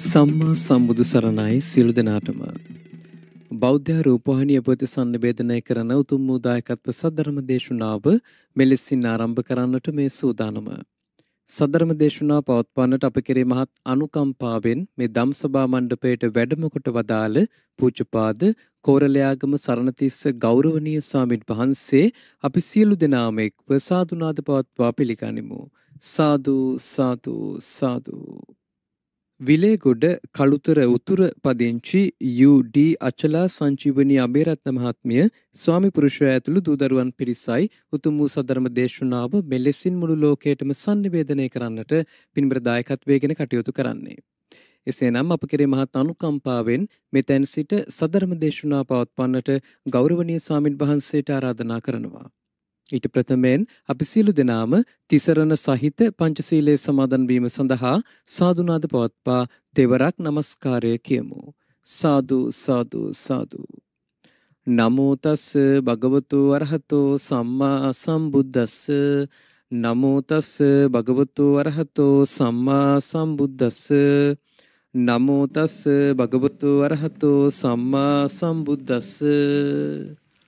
සම්මා සම්බුදු සරණයි සියලු දෙනාටම බෞද්ධ රූපවාහිනිය පොත සම්නිවේදනය කරන උතුම් වූ දායකත්ව සද්ධර්ම දේශනාව මෙලෙසින් ආරම්භ කරන්නට මේ සූදානම. සද්ධර්ම දේශනාව පවත්වන්නට අප කෙරේ මහත් අනුකම්පාවෙන් මේ ධම්සභා මණ්ඩපයට වැඩම කොට වදාළ පූජ්‍යපාද කෝරළයාගම සරණතිස්ස ගෞරවනීය ස්වාමින් වහන්සේ අපි සියලු දෙනාම එක්ව සාදුනාද පවත්වා පිළිගනිමු. සාදු සාදු සාදු විලේගොඩ කළුතර උතුර පදිංචි UD අචලා සංජීවනී අබේරත්න මහත්මිය ස්වාමි පුරුෂය ඇතුළු දූදරුවන් පිරිසයි උතුම් වූ සදර්ම දේශනාව මෙලෙසින් මුළු ලෝකයටම sannivedanaya කරන්නට පින්බර දායකත්වයේගෙන කටයුතු කරන්නේ. එසේනම් අප කෙරේ මහත් අනුකම්පාවෙන් මෙතැන් සිට සදර්ම දේශනාව පවත්වන්නට ගෞරවනීය ස්වාමින් වහන්සේට ආරාධනා කරනවා. ඊට ප්‍රථමයෙන් අපි සියලු දෙනාම තිසරණ සහිත පංචශීලයේ සමාදන් වීම සඳහා සාදුනාද පවත්පා දෙවරක් নমස්කාරය කියමු. සාදු සාදු සාදු. නමෝ තස් භගවතු අරහතෝ සම්මා සම්බුද්දස්ස නමෝ තස් භගවතු අරහතෝ සම්මා සම්බුද්දස්ස නමෝ තස් භගවතු අරහතෝ සම්මා සම්බුද්දස්ස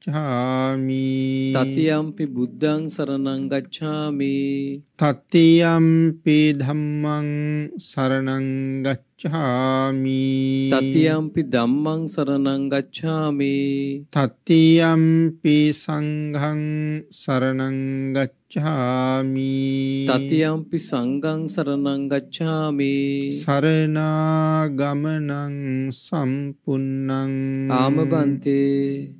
ගච්ඡාමි තතියම්පි බුද්ධං සරණං ගච්ඡාමි තතියම්පි ධම්මං සරණං ගච්ඡාමි තතියම්පි ධම්මං සරණං ගච්ඡාමි තතියම්පි සංඝං සරණං ගච්ඡාමි තතියම්පි සංඝං සරණං ගච්ඡාමි සරණාගමනං සම්පුන්නං ආමබන්තේ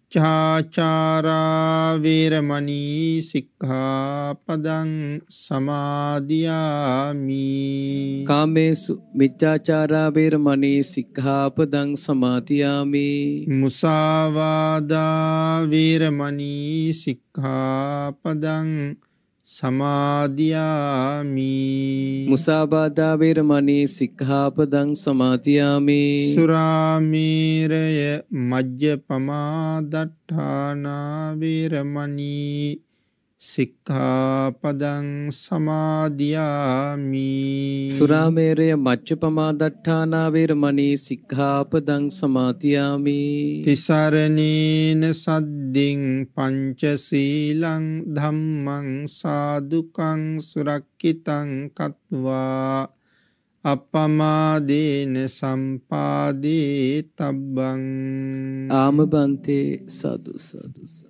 චාචාරාවේරමනී සික්හාපදං සමාධයාමී කාමේසු මිච්චාචාරාවේරමනී සික්හාපදං සමාතියාමී මුසාවාදාවේරමනී සික්හාපදං සමාධයාමි මුසාබාධා වේරමණී සික්ඛාපදං සමාධයාමි සුරාමේරය මජ්ජපමා දට්ඨානා වේරමණී සික්ඛාපදං සමාදියාමි සුරාමේරය මච්චපමාදට්ඨානා වේරමණී සික්ඛාපදං සමාදියාමි තිසරණේන සද්දින් පංචශීලං ධම්මං සාදුකං සුරක්කිතං කତ୍වා අපමාදේන සම්පාදේ තබ්බං ආමබන්තේ සතු සතු සතු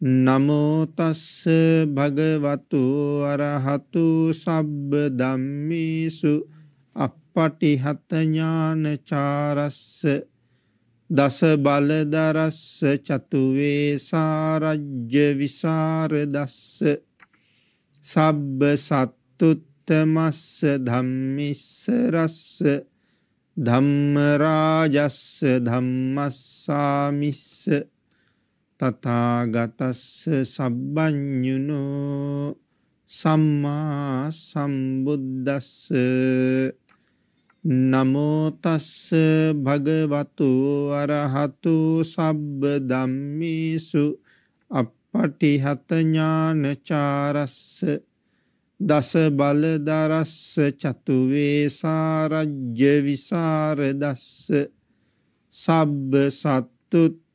නමෝතස්ස භගවතු අරහතු සබ්බ දම්මිසු අපපටිහත ඥානචාරස්ස දස බලදරස්ස චතුවේ සාරජ්‍ය විසාරදස්ස සබ්බ සත්තුත්තමස්ස ධම්මිස්ස රස්ස ධම්මරාජස්ස ධම්මස්සාමිස්ස තතාගතස්ස සබ්බඥුනෝ සම්මා සම්බුද්දස්ස නමෝතස්ස භගවතු වරහතු සබ්බ දම්මිසු අපපටිහතඥානචාරස්ස දස බලදරස්ස චතුවේසාරජ්‍ය විසාරදස්ස සබ්බ සත්තුත්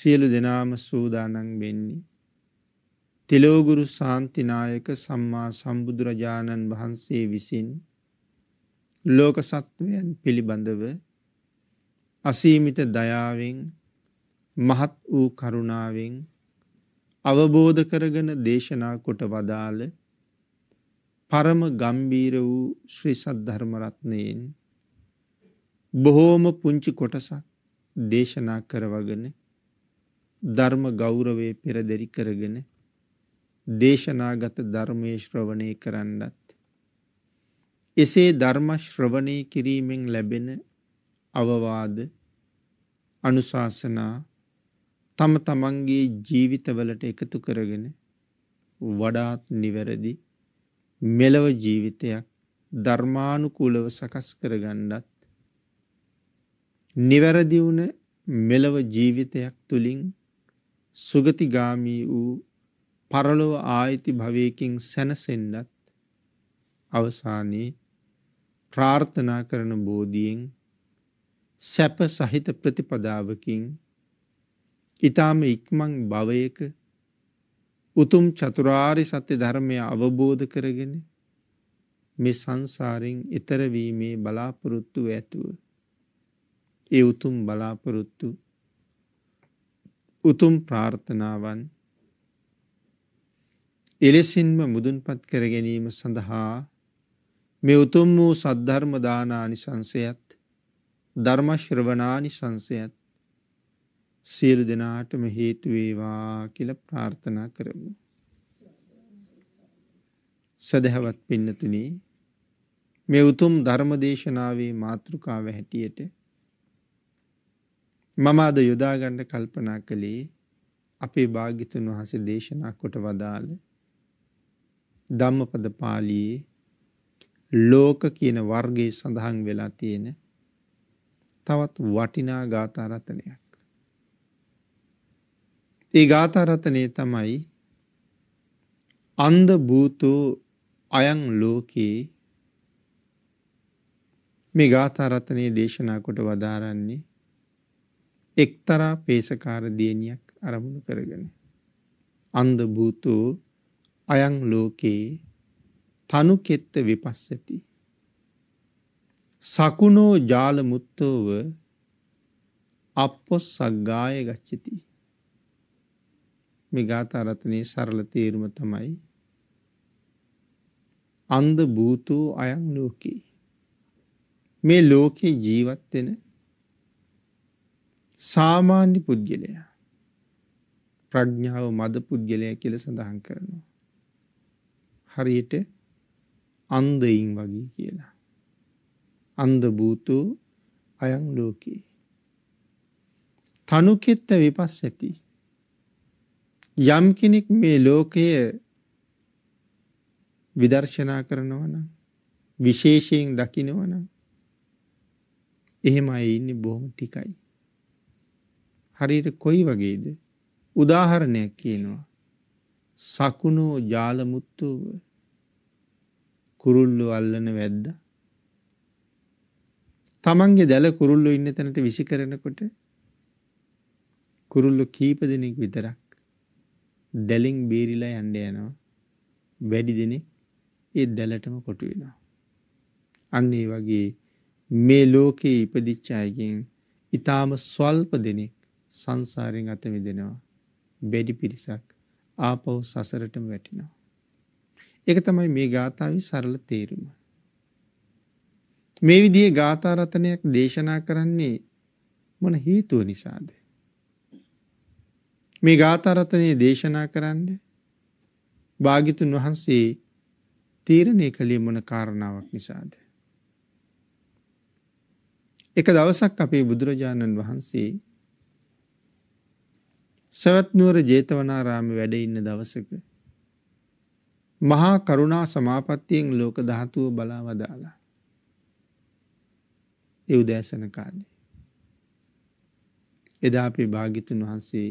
සියලු දෙනාම සූදානන් වෙන්නේ. තිලෝගුරු සාන්තිනායක සම්මා සම්බුදුරජාණන් වහන්සේ විසින් ලෝක සත්වයන් පිළිබඳව අසීමිත දයාවෙන් මහත් වූ කරුණාවෙන් අවබෝධ කරගෙන දේශනා කොට වදාළ පරම ගම්බීර වූ ශ්‍රී සද්ධර්මරත්නයෙන් බොහෝම පුංචි කොටසක් දේශනා කරවගෙන ධර්ම ගෞරවය පෙරදරි කරගෙන දේශනාගත ධර්මයේ ශ්‍රවණය කරන්නත් එසේ ධර්ම ශ්‍රවණය කිරීමෙන් ලැබෙන අවවාද අනුශාසනා තම තමන්ගේ ජීවිතවලට එකතු කරගෙන වඩාත් නිවැරදි මෙලව ජීවිතයක් ධර්මානුකූලව සකස් කරගන්නත් නිවැරදි වුණ මෙලව ජීවිතයක් තුලින් සුගතිගාමී වූ පරලොව ආයිති භවයකින් සැනසෙන්නත් අවසානයේ ප්‍රාර්ථනා කරන බෝධියෙන් සැප සහිත ප්‍රතිපදාවකින් ඊටාම ඉක්මන් භවයක උතුම් චතුරාරි සත්‍ය ධර්මය අවබෝධ කරගෙන මේ සංසාරෙන් ඈතර වීමේ බලාපොරොත්තු ඇතුව ඒ උතුම් බලාපොරොත්තු උතුම් ප්‍රාර්ථනාවන් එලෙසින්ම මුදුන්පත් කර ගැනීම සඳහා මේ උතුම් වූ සද්ධර්ම දානානිසංසයත් ධර්ම ශ්‍රවණානිසංසයත් සියලු දෙනාටම හේතු වේවා කියලා ප්‍රාර්ථනා කරමු. සදහවත් පින්නතුනි මේ උතුම් ධර්ම දේශනාවේ මාතෘකාව හැටියට මමාද යොදාගණ්ඩ කල්පනා කළේ අපේ භාගිතුන් වහස දේශනා කොට වදාළ ධම්මපද පාලියේ ලෝක කියන වර්ගයේ සඳහන් වෙලා තියෙන තවත් වටිනා ගාථරතනයක්. ඒ ගාථරතනය තමයි අන්ද භූතෝ අයං ලෝකයේ මේ ගාථරතනය දේශනා කොට වදාරන්නේ එක්තරා පේසකාර දියණියක් අරමුණු කරගෙන අන්ධ භූතෝ අයං ලෝකේ තනුකෙත්ත විපස්සති සකුණෝ ජාල මුත්තෝව අපොස් සග්ගාය ගච්චති මේ ගාථරත්නයේ සරල තේරුම තමයි අන්ධ භූතෝ අයං ලෝකේ මේ ලෝකේ ජීවත් වෙන සාමාන්‍ය පුද්ගලයා ප්‍රඥාව මද පුද්ගලයා කියල සඳහන් කරනවා. හරියට අන්දයින් වගේ කියලා. අන්දභූතු අයං ලෝකයේ. තනුකෙත්ත විපස් ඇති. යම් කෙනෙක් මේ ලෝකය විදර්ශනා කරනවන විශේෂයෙන් දකිනවන එහෙම අයි ඉන්න බොහොම ටිකයි. හරියට කොයි වගේද උදාහරණයක් කියනවා සකුණෝ ජාලමුත්තුව කුරුල්ලු අල්ලන වැද්ද තමන්ගේ දැල කුරුල්ලු ඉන්න තැනට විසි කරනකොට කුරුල්ලු කීප දෙනෙක් විතරක් දැලින් බේරිලා යන්න යනවා වැඩි දෙනෙක් ඒ දැලටම කොටු වෙනවා අන්න ඒ වගේ මේ ලෝකයේ ඉපදිච්චායගෙන් ඉතාම ස්වල්ප දෙනෙක් සංසාරයෙන් අත මිදෙනවා. බෙඩි පිරිසක් ආපහු සසරටම වැටෙනවා. ඒක තමයි මේ ගාථාවේ සරල තේරුම. මේ විදිහේ ගාථා රත්නයක් දේශනා කරන්නේ මොන හේතුව නිසාද? මේ ගාථා රත්නය දේශනා කරන්න භාග්‍යතුන් වහන්සේ තීරණය කළේ මොන කාරණාවක් නිසාද? එක දවසක් අපේ බුදුරජාණන් වහන්සේ සවැත්නුවර ජේතවනාරාමි වැඩ ඉන්න දවසක මහා කරුණා සමාපත්තියෙන් ලෝක ධාතුව බලා වදාලා. ඒ උදෑසන කාලේ. එදා අපේ භාගිතුන් වහන්සේ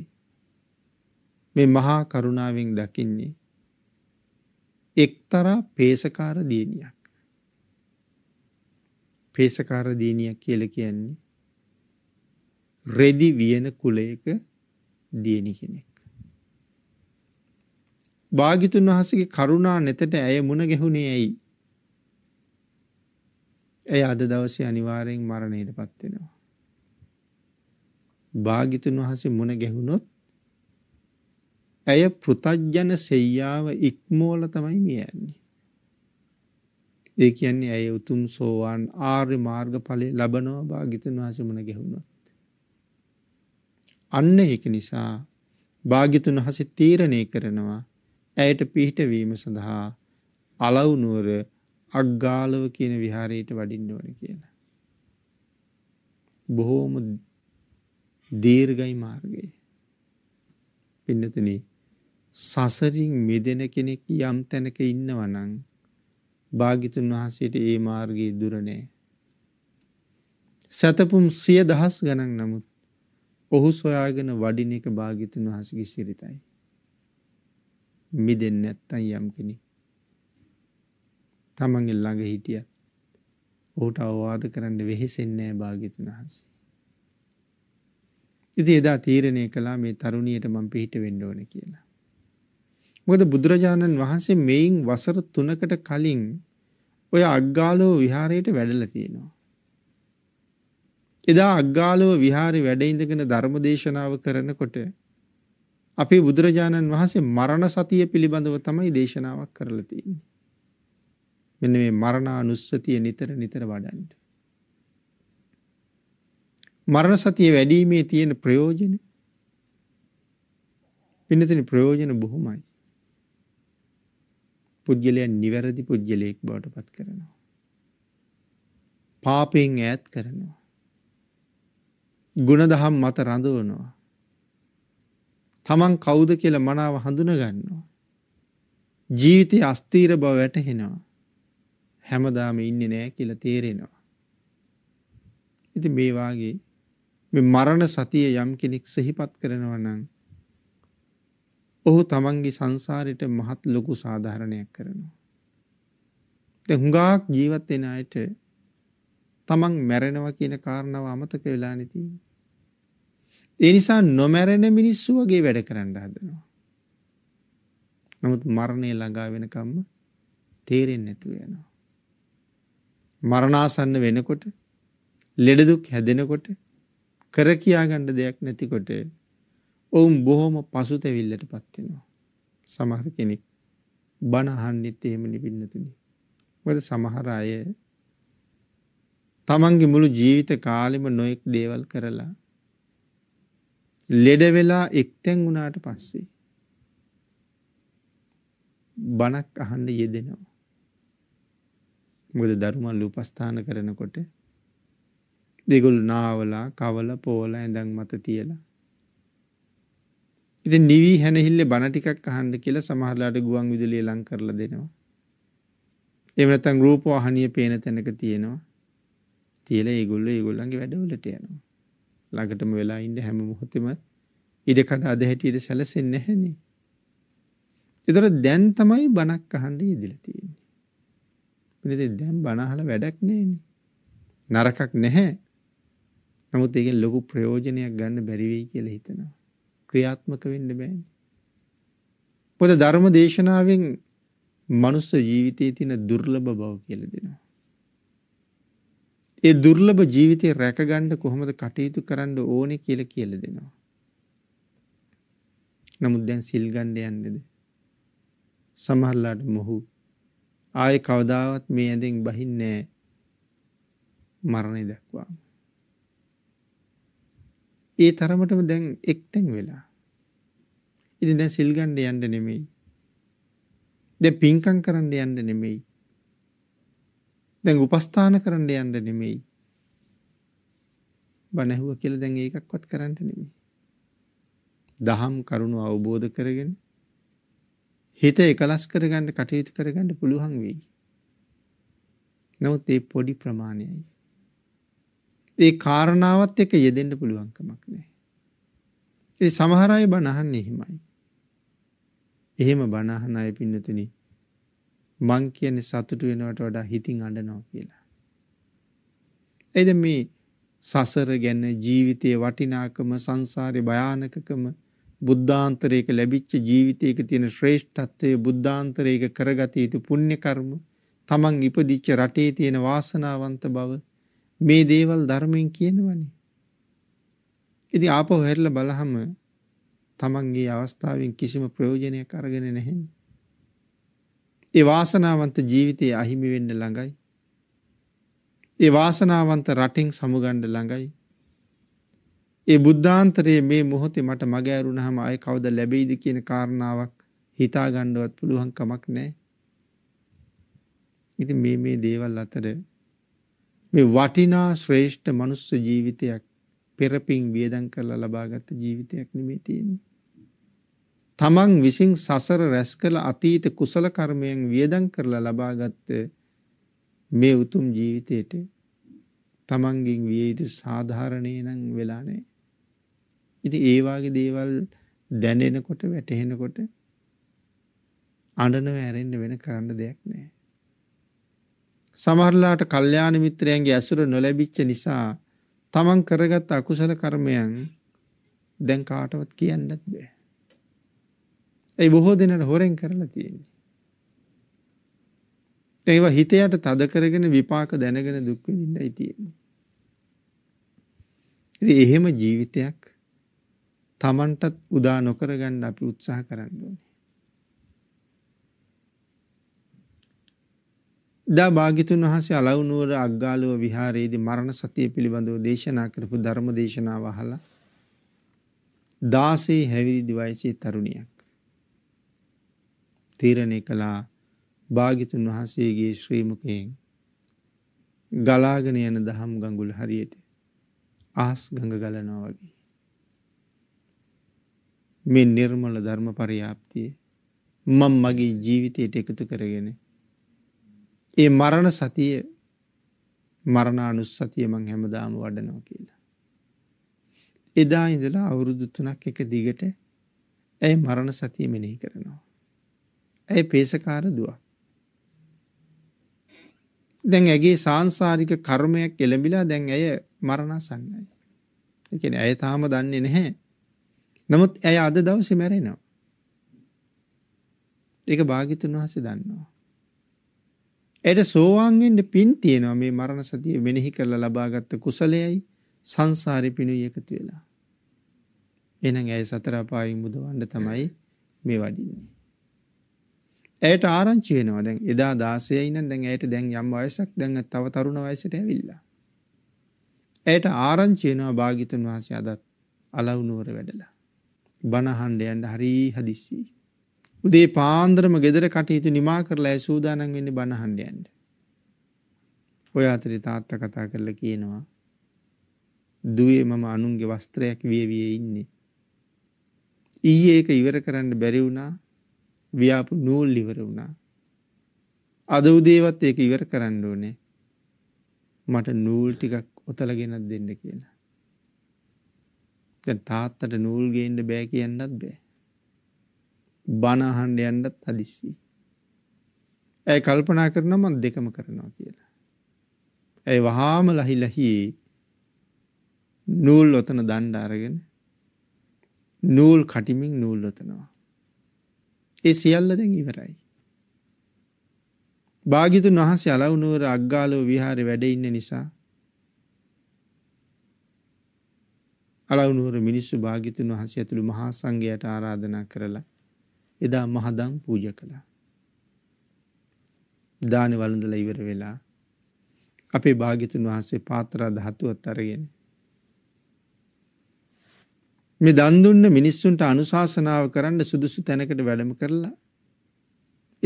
මේ මහා කරුණාවෙන් දකින්නේ එක්තරා පේසකාර දියණියක්. පේසකාර දියණියක් කියලා කියන්නේ රෙදි වියන කුලයක දියණි කෙනෙක්. භාගිතුන් වහන්සේගේ කරුණා නැතට ඇය මුණ ගැහුණේ ඇයි? ඇය අද දවසේ අනිවාර්යෙන් මරණයටපත් වෙනවා. භාගිතුන් වහන්සේ මුණ ගැහුණොත් ඇය පෘතජ්ජන සෙයියාව ඉක්මෝල තමයි මියන්නේ. ඒ කියන්නේ ඇය උතුම් සෝවාන් ආර්ය මාර්ගඵලය ලබනවා භාගිතුන් වහන්සේ මුණ ගැහුණොත්. අන්න ඒක නිසා භාගිතුන් හස තීරණය කරනවා ඇයට පිහිටවීම සඳහා අලවුනුවර අග්ගාලව කියන විහාරයට වඩින්න ඕන කියන. බොහෝම දීර්ගයි මාර්ගය. පින්නතුන සසරින් මෙදෙන කෙනෙක් යම් තැනක ඉන්නවනං භාගිතුන් වහන්සේට ඒ මාර්ගයේ දුරණෑ. සැතපුම් සිය දහස් ගණන් නමුත් ඔහු සොයාගෙන වඩින එක භාගිතුන් වහසගේ සිරිතයි. මිදෙන් නැත්තයි යම් කෙනෙක්. තමන්ගේ ළඟ හිටිය ඔහුට අවවාද කරන්න වෙහෙසෙන්නෑ භාගිතුන් වහන්සේ. ඉති එදා තීරණය කලා මේ තරුණියට මං පිහිට වෙන්ඩෝන කියලා. මොද බුදුරජාණන් වහන්සේ මෙයින් වසර තුනකට කලින් ඔය අග්ගාලෝ විහාරයට වැඩල තියෙනවා. එදා අග්ගාලව විහාරේ වැඩ ඉඳගෙන ධර්ම දේශනාව කරනකොට අපේ බුදුරජාණන් වහන්සේ මරණ සතිය පිළිබඳව තමයි දේශනාවක් කරලා තියෙන්නේ. මෙන්න මේ මරණානුස්සතිය නිතර නිතර වඩන්න. මරණ සතිය වැඩිීමේ තියෙන ප්‍රයෝජන පින්නතින ප්‍රයෝජන බොහොමයි. පුද්ගලයන් නිවැරදි පුද්ගලයෙක් බවට පත් කරනවා. පාපයෙන් ඈත් කරනවා. ගුණදහම් මත රඳවනවා. තමන් කවුද කියලා මනාව හඳුනගන්නවා. ජීවිතය අස්තීර බව වැටහෙනවා. හැමදාම ඉන්නේ නෑ කියලා තේරෙනවා. ඉති මේවාගේ මරණ සතිය යම් කෙනෙක් සහිපත් කරනවා නම් ඔහු තමන්ගේ සංසාරයට මහත් ලොකු සාධාරණයක් කරනවා. ද හුඟාක් ජීවත්වෙන අයට තමන් මැරෙනව කියන කාරණාව අමතක වෙලා නිතිී. ඒ නිසා නොමැරෙන මිනිස්සු වගේ වැඩ කරන්න හදනවා. නමුත් මරණය ළඟා වෙනකම්ම තේරෙන්නේ නැතුව යනවා. මරණාසන්න වෙනකොට ලෙඩ දුක් හැදෙනකොට කර කියා ගන්න දෙයක් නැතිකොට ඔවුන් බොහොම පසුතැවිල්ලටපත් වෙනවා. සමහර කෙනෙක් බණ අහන්නෙත් එහෙම නිපින්නතුනි. මොකද සමහර අය තමන්ගේ මුළු ජීවිත කාලෙම නොඑක් දේවල් කරලා ලෙඩ වෙලා එක්තැන් වුණාට පස්සේ බණක් අහන්න යෙදෙනවා. මොකද ධර්මල් උපස්ථාන කරනකොට දෙගොල් නාවලා කවල පෝල ඇඳන් මත තියලා. ඉති නිවී හැනහිල්ලේ බණ ටිකක් අහන්ඩ කියලා සමහරලාට ගුවන් විදුලිය ලං කරල දෙනවා. එමනතන් රූපවාහනිය පේන තැනක තියෙනවා. තියල ඒගොල්ල ඒගොල්ලන්ගේ වැඩවලට යනවා. ළඟටම වෙලා ඉන්න හැම මොහොතෙම ඉඩකඩ අද හැටියට සැලසෙන්නේ නැහනේ. ඒතර දැන් තමයි බණක් අහන්න ඉදිලා තියෙන්නේ. මෙතන දැන් බණ අහලා වැඩක් නැහැනේ. නරකක් නැහැ. නමුත් ඒකෙන් ලොකු ප්‍රයෝජනයක් ගන්න බැරි වෙයි කියලා හිතනවා. ක්‍රියාත්මක වෙන්න බෑනේ. පොත ධර්ම දේශනාවෙන් මනුස්ස ජීවිතයේ තියෙන දුර්ලභ බව කියලා දෙනවා. ඒ දුර්ලභ ජීවිතේ රැකගන්න කොහොමද කටයුතු කරන්න ඕනේ කියලා කියලා දෙනවා. නමුත් දැන් සිල් ගන්න යන්නේද? සමහරලාට මොහු ආයේ කවදාවත් මේ ඇඳෙන් බහින්නේ මරණය දක්වා. ඒ තරමටම දැන් එක්තෙන් වෙලා. ඉතින් දැන් සිල් ගන්න යන්න නෙමෙයි. දැන් පින්කම් කරන්න යන්න නෙමෙයි. දැන් උපස්ථාන කරන්න යන්න නෙමෙයි. බණ ඇහුවා කියලා දැන් ඒකක්වත් කරන්න නෙමෙයි. දහම් කරුණු අවබෝධ කරගෙන හිත එකලස් කරගන්න කටයුතු කරගන්න පුළුවන් වෙයි. නමුත් ඒ පොඩි ප්‍රමාණයයි. ඒ කාරණාවත් එක්ක යෙදෙන්න පුළුවන්කමක් නැහැ. ඒ සමහර අය බණ අහන්නේ එහෙමයි. එහෙම බණ අහන අය පින්නතුනි මං කියන්නේ සතුටු වෙනවට වඩා හිතින් අඬනවා කියලා. එයිද මේ සසර ගැන ජීවිතයේ වටිනාකම සංසාරේ භයානකකම බුද්ධාන්තරයක ලැබිච්ච ජීවිතයක තියෙන ශ්‍රේෂ්ඨත්වය බුද්ධාන්තරයක කරගත යුතු පුණ්‍ය කර්ම තමන් ඉපදිච්ච රටේ තියෙන වාසනාවන්ත බව මේ දේවල් ධර්මයෙන් කියනවනේ. ඉතින් ආපහු හැරිලා බලහම තමන්ගේ අවස්ථාවෙන් කිසිම ප්‍රයෝජනයක් අරගෙන නැහැ. ඒ වාසනාවන්ත ජීවිතය අහිමි වෙන්න ළඟයි. ඒ වාසනාවන්ත රටින් සමුගණ්ඩ ළඟයි. ඒ බුද්ධාන්තරයේ මේ මොහොතේ මට මග ඇරුණහම අය කවුද ලැබෙයිද කියන කාරණාවක් හිතා ගන්නවත් පුළුවන් කමක් නැහැ. ඉතින් මේ මේ දේවල් අතර මේ වටිනා ශ්‍රේෂ්ඨ මනුස්ස ජීවිතයක් පෙරපින් වියදම් කරලා ලබාගත් ජීවිතයක් නෙමෙයි තියෙන්නේ. තමන් විසින් සසර රැස් කළ අතීත කුසල කර්මයන් වියදම් කරලා ලබාගත් මේ උතුම් ජීවිතයට තමන්ගෙන් විය යුතු සාධාරණේ නම් වෙලා නැහැ. ඉතින් ඒ වාගේ දේවල් දැනෙනකොට වැටහෙනකොට අඬනව ඇරෙන්න වෙන කරන්න දෙයක් නැහැ. සමහරලාට කල්යාණ මිත්‍රයන්ගේ ඇසුර නොලැබිච්ච නිසා තමන් කරගත් අකුසල කර්මයන් දැන් කාටවත් කියන්නත් බෑ. ඒ බොහෝ දෙනාට හොරෙන් කරලා තියෙන්නේ. ඒවා හිතයට තද කරගෙන විපාක දැනගෙන දුක් විඳින්නයි තියෙන්නේ. ඉතින් එහෙම ජීවිතයක් Tamanටත් උදා නොකර ගන්න අපි උත්සාහ කරන්න ඕනේ. දා භාගිතුන් වහන්සේ අලවුනුවර අග්ගාලුව විහාරයේදී මරණ සතිය පිළිබඳව දේශනා කරපු ධර්ම දේශනාව අහලා 16 හැවිරිදි වයසේ තරුණියක් තීරණය කළා භාගිතුන් වහන්සේගේ ශ්‍රීමකයෙන් ගලාගෙන යන දහම් ගංගුල හරියට ආස් ගඟ ගලනවා වගේ. මේ නිර්මල ධර්ම පරියාප්තිය මං මගේ ජීවිතයට එකතු කරගෙන. ඒ මරණ සතිය මරණානුස් සතිය මං හැමදාම වඩනෝ කියලා. එදා ඉඳලා අවුරුදු තුනක් එක දිගට ඇය මරණ සතිය මෙනෙහි කරනවා. ඇය පේසකාර දුවක්. දැන් ඇගේ සාංසාරික කර්මයක් එළඹිලා දැන් ඇය මරණසන්නයි. ඒ කියන්නේ ඇය තාම දන්නේ නැහැ. නමුත් ඇය අද දවසේ මැරෙනවා. ඒක භාග්‍යතුන් වහන්සේ දන්නවා. ඇයට සෝවාන් වෙන්න පින් තියෙනවා මේ මරණ සතිය මෙනෙහි කරලා ලබාගත් කුසලයයි සංසාරේ පිණුයි එකතු වෙලා. එහෙනම් ඇය සතර අපායන් මුදවන්න තමයි මේ වඩින්නේ. ඇයට ආරංචි වෙනවා දැන් එදා 16 ඉඳන් දැන් ඇයට දැන් යම් වයසක් දැන් තව තරුණ වයසට ඇවිල්ලා. ඇයට ආරංචි වෙනවා භාග්‍යතුන් වහන්සේ අදත් අලව්නුවර වැඩලා. බණ අහන්න යන්න හරි හදිස්සි. උදේ පාන්දරම ගෙදර කටයුතු නිමා කරලා ඇය සූදානම් වෙන්නේ බණ අහන්න යන්න. ඔය අතරේ තාත්තා කතා කරලා කියනවා දුවේ මම අනුන්ගේ වස්ත්‍රයක් විය විය ඉන්නේ. ඊයේ ඒක ඉවර කරන්න බැරි වුණා ව්‍යාපු නූල් ඉවර වුණා. අද උදේවත් ඒක ඉවර කරන්න ඕනේ. මට නූල් ටිකක් ඔතල ගෙනත් දෙන්න කියලා. දැන් තාත්තට නූල් ගේන්න බෑ කියන්නත් බෑ. බණ අහන්න යන්නත් හදිස්සි. ඇයි කල්පනා කරනවා මම දෙකම කරනවා කියලා. ඇයි වහාම ලහි ලහි නූල් ඔතන දණ්ඩ අරගෙන නූල් කටිමින් නූල් ඔතනවා. ඒ සියල්ල දැන් ඉවරයි. භාගිතුන් වහන්සේ අලවුනුවර අග්ගාලෝ විහාරේ වැඩ ඉන්න නිසා අලවුනුවර මිනිස්සු භාගිතුන් වහන්සේ ඇතුළු මහා සංඝයාට ආරාධනා කරලා එදා මහදම් පූජ කළා. දාන වළඳලා ඉවර වෙලා අපේ භාගිතුන් වහන්සේ පාත්‍රා ධාතුවත් අරගෙන මේ දන් දුන්න මිනිස්සුන්ට අනුශාසනාව කරන්න සුදුසු තැනකට වැඩම කරලා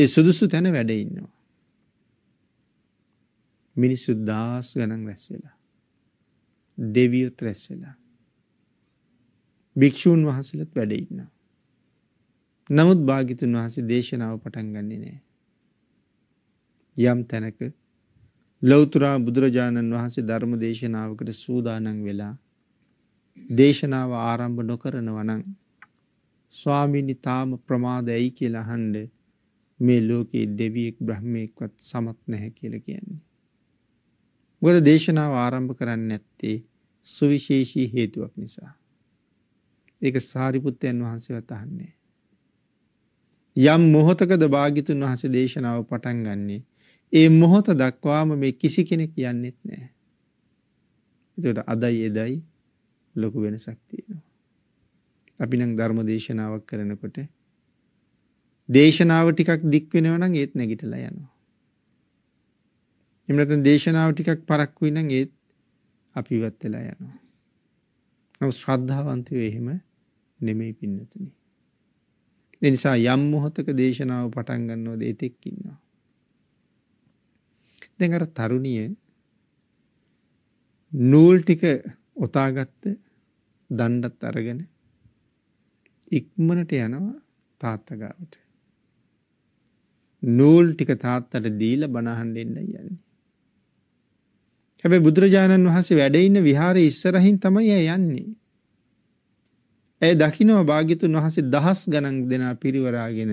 ඒ සුදුසු තැන වැඩ ඉන්නවා. මිනිස්සු දාස් ගණන් රැස් වෙලා. දෙවියොත් රැස් වෙලා. භික්ෂූන් වහන්සේලත් වැඩ ඉන්නවා. නමුත් භාග්‍යතුන් වහන්සේ දේශනාව පටන් ගන්නේ නැහැ. යම් තැනක ලෞතර බුදුරජාණන් වහන්සේ ධර්ම දේශනාවකට සූදානම් වෙලා දේශනාව ආරම්භ නොකරනවා නම් ස්වාමීනි තාම ප්‍රමාද ඇයි කියලා අහන්න මේ ලෝකේ දෙවියෙක් බ්‍රහ්මයෙක්වත් සමත් නැහැ කියලා කියන්නේ. මොකද දේශනාව ආරම්භ කරන්නේ නැත්තේ සුවිශේෂී හේතුවක් නිසා. ඒක සාරිපුත්තයන් වහන්සේවත් අහන්නේ. යම් මොහොතකද භාග්‍යතුන් වහන්සේ දේශනාව පටන් ගන්නේ ඒ මොහොත දක්වාම මේ කිසි කෙනෙක් යන්නෙත් නැහැ. එතකොට අදයි එදයි ලොකු වෙනසක් තියෙනවා. අපි නම් ධර්ම දේශනාවක් කරනකොට දේශනාව ටිකක් දික් වෙනව නම් ඒත් නැගිටලා යනවා. එහෙම නැත්නම් දේශනාව ටිකක් පරක්කු වෙන නම් ඒත් අපි ඉවත් වෙලා යනවා. නමුත් ශ්‍රද්ධාවන්තයෝ එහෙම නෙමෙයි පින්නතුනි. ඒ නිසා යම් මොහතක දේශනාව පටන් ගන්නවද ඒතෙක් ඉන්නවා. දැන් අර තරුණිය නූල් ටික ඔතාගත්ත දණ්ඩත් අරගෙන ඉක්මනට යනවා තාත්තගාවට. නූල් ටික තාත්තට දීල බණහන්ඩෙන්න යන්නේ. හැබැ බුදුරජාණන් වහන්සේ වැඩඉන්න විහාර ඉස්සරහින් තමයි යන්නේ. ඇය දකිනව භාගිතුන් වහසේ දහස් ගණන් දෙනා පිරිවරාගෙන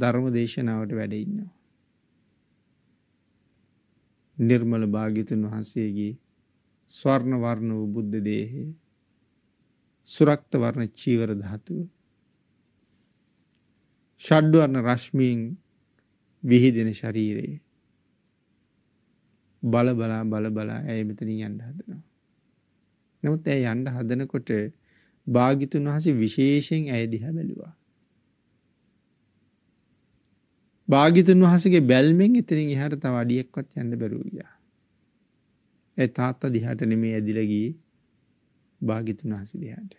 ධර්ම දේශනාවට වැඩඉන්නවා. නිර්මල භාගිතුන් වහන්සේගේ ස්වර්ණ වර්ණ වූ බුද්ධ දේහය සුරක්ත වර්ණ චීවර ධාතුව ෂඩ් වර්ණ රශ්මියෙන් විහිදෙන ශරීරය බල බලා බල බලා ඇය මෙතනින් යන්න හදනවා නමුත් ඇය යන්න හදනකොට භාගිතුන් වහසේ විශේෂයෙන් ඇය දිහා බැලුවා භාගිතුන් වහසගේ බැල්මෙන් එතරින් එහට තව අඩියෙක්වත් යන්න බැරුගියා ඒ තාත්තා දිහාට නෙමේ ඇදිලා ගියේ භාග්‍යතුන් වහන්සේ දිහාට.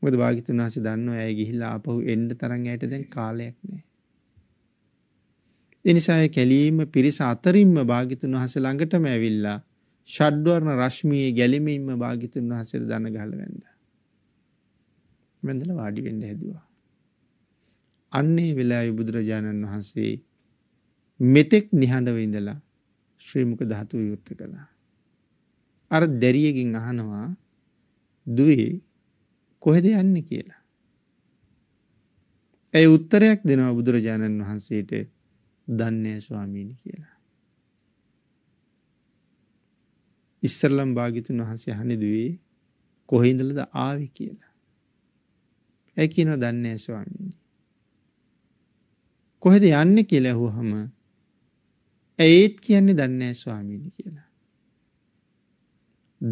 මොකද භාග්‍යතුන් වහන්සේ දන්නවා ඇය ගිහිල්ලා ආපහු එන්න තරම් ඇයට දැන් කාලයක් නැහැ. ඒ නිසා ඒ කැලීම පිරිස අතරින්ම භාග්‍යතුන් වහන්සේ ළඟටම ඇවිල්ලා ෂඩ්වර්ණ රශ්මියේ ගැලීමින්ම භාග්‍යතුන් වහන්සේට දන ගහලා වැන්දා. වැන්දලා වාඩි වෙන්න හැදුවා. අන්නේ වෙලාවේ බුදුරජාණන් වහන්සේ මෙතෙක් නිහඬව ඉඳලා ශ්‍රීමුක ධාතුව යුත්ත කළා. අර දැරියකින් අහනවා දුවේ කොහෙද යන්න කියලා. ඇය උත්තරයක් දෙනවා බුදුරජාණන් වහන්සේට දන්නේ ස්වාමීණි කියලා. ඉස්සරලම් භාගිතුන් වහන්සේ හනිදුවේ කොහෙන්දලද ආවි කියලා. ඇ කියනව දන්නේ ස්වාමීණි. කොහෙද යන්න කියලා ඇහුවහම ඇඒත් කියන්නේ දන්නේ ස්වාමීණි කියලා.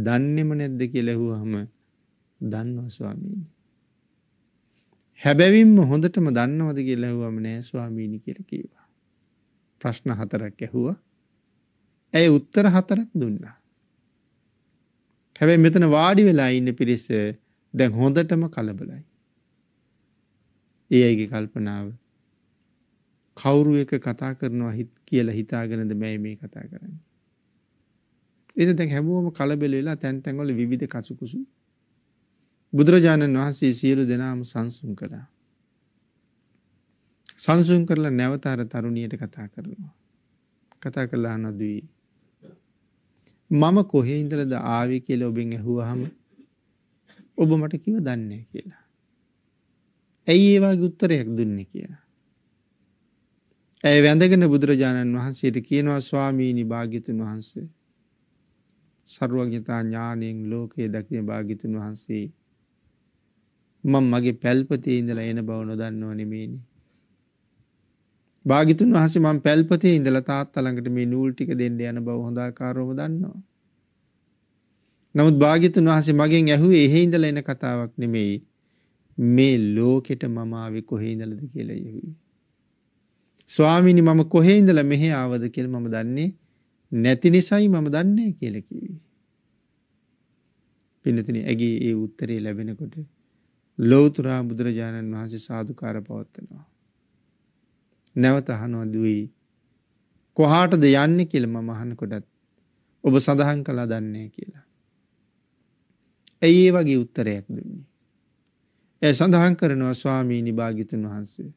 දන්නෙම නැද්ද කියලෙහු හම දන්නවා ස්වාමීණි. හැබැවින්ම හොඳටම දන්නවද කියලෙහුවම නෑ ස්වාමීණි කියල කීවා. ප්‍රශ්න හතරක් ඇහුව ඇය උත්තර හතරක් දුන්නා. හැබැයි මෙතන වාඩි වෙලා ඉන්න පිරිස දැන් හොඳටම කලබලයි. ඒ අයිගේ කල්පනාව කවුරු එක කතා කරනවා හිත් කියලා හිතාගෙනද මැයි මේ කතා කරන්න. එද දැන් හැමෝම කලබෙල වෙලා තැන් තැන්වල විවිධ කසුකුසු බුදුරජාණන් වහන්සේ සියලු දෙනාම සංසුන් කළා. සංසුන් කරලා නැවත අර තරුණියට කතා කරනවා. කතා කළා නදුයි. මම කොහේ ඉඳලද ආවේ කියලා ඔබෙන් ඇහුවාම ඔබ මට කිව දන්නේ කියලා. ඇයි ඒ වගේ උත්තරයක් දුන්නේ කියලා. ඇය වැඳගෙන බුදුරජාණන් වහන්සේට කියනවා ස්වාමීනි භාගිතුන් වහන්සේ. සරුවගතා ඥානයෙන් ලෝකයේ දකින භාගිතුන් වහන්සේ. මං මගේ පැල්පතේ ඉඳලා එන බව නොදන්නව නෙමේනි. භාගිතුන් වහසේ මං පැල්පතේ ඉඳලා තාත්තා ළඟට මේ නූල් ටික දෙන්න යන බව හොඳාකාරවම දන්නවා. නමුත් භාගිතුන් වහසේ මගෙන් ඇහුවේ එහෙ ඉඳලා එන කතාවක් නෙමෙයි. මේ ලෝකෙට මම ආවේ කොහේ ඉඳලාද කියලා ඇහුවේ. ස්වාමිනි මම කොහේ ඉඳලා මෙහෙ ආවද කියලා මම දන්නේ නැති නිසායි මම දන්නේ කියලා කිව්වේ. පින්නතුනි ඇගේ ඒ උත්තරේ ලැබෙනකොට ලෞතර බුදුරජාණන් වහන්සේ සාදුකාර පවත්වනවා. නැවත අහනවා දුවේ කොහාටද යන්නේ කියලා මම අහනකොටත් ඔබ සඳහන් කළා දන්නේ කියලා. ඇයි ඒ වගේ උත්තරයක් දුන්නේ? ඒ සඳහන් කරනවා ස්වාමීනි භාග්‍යතුන් වහන්සේ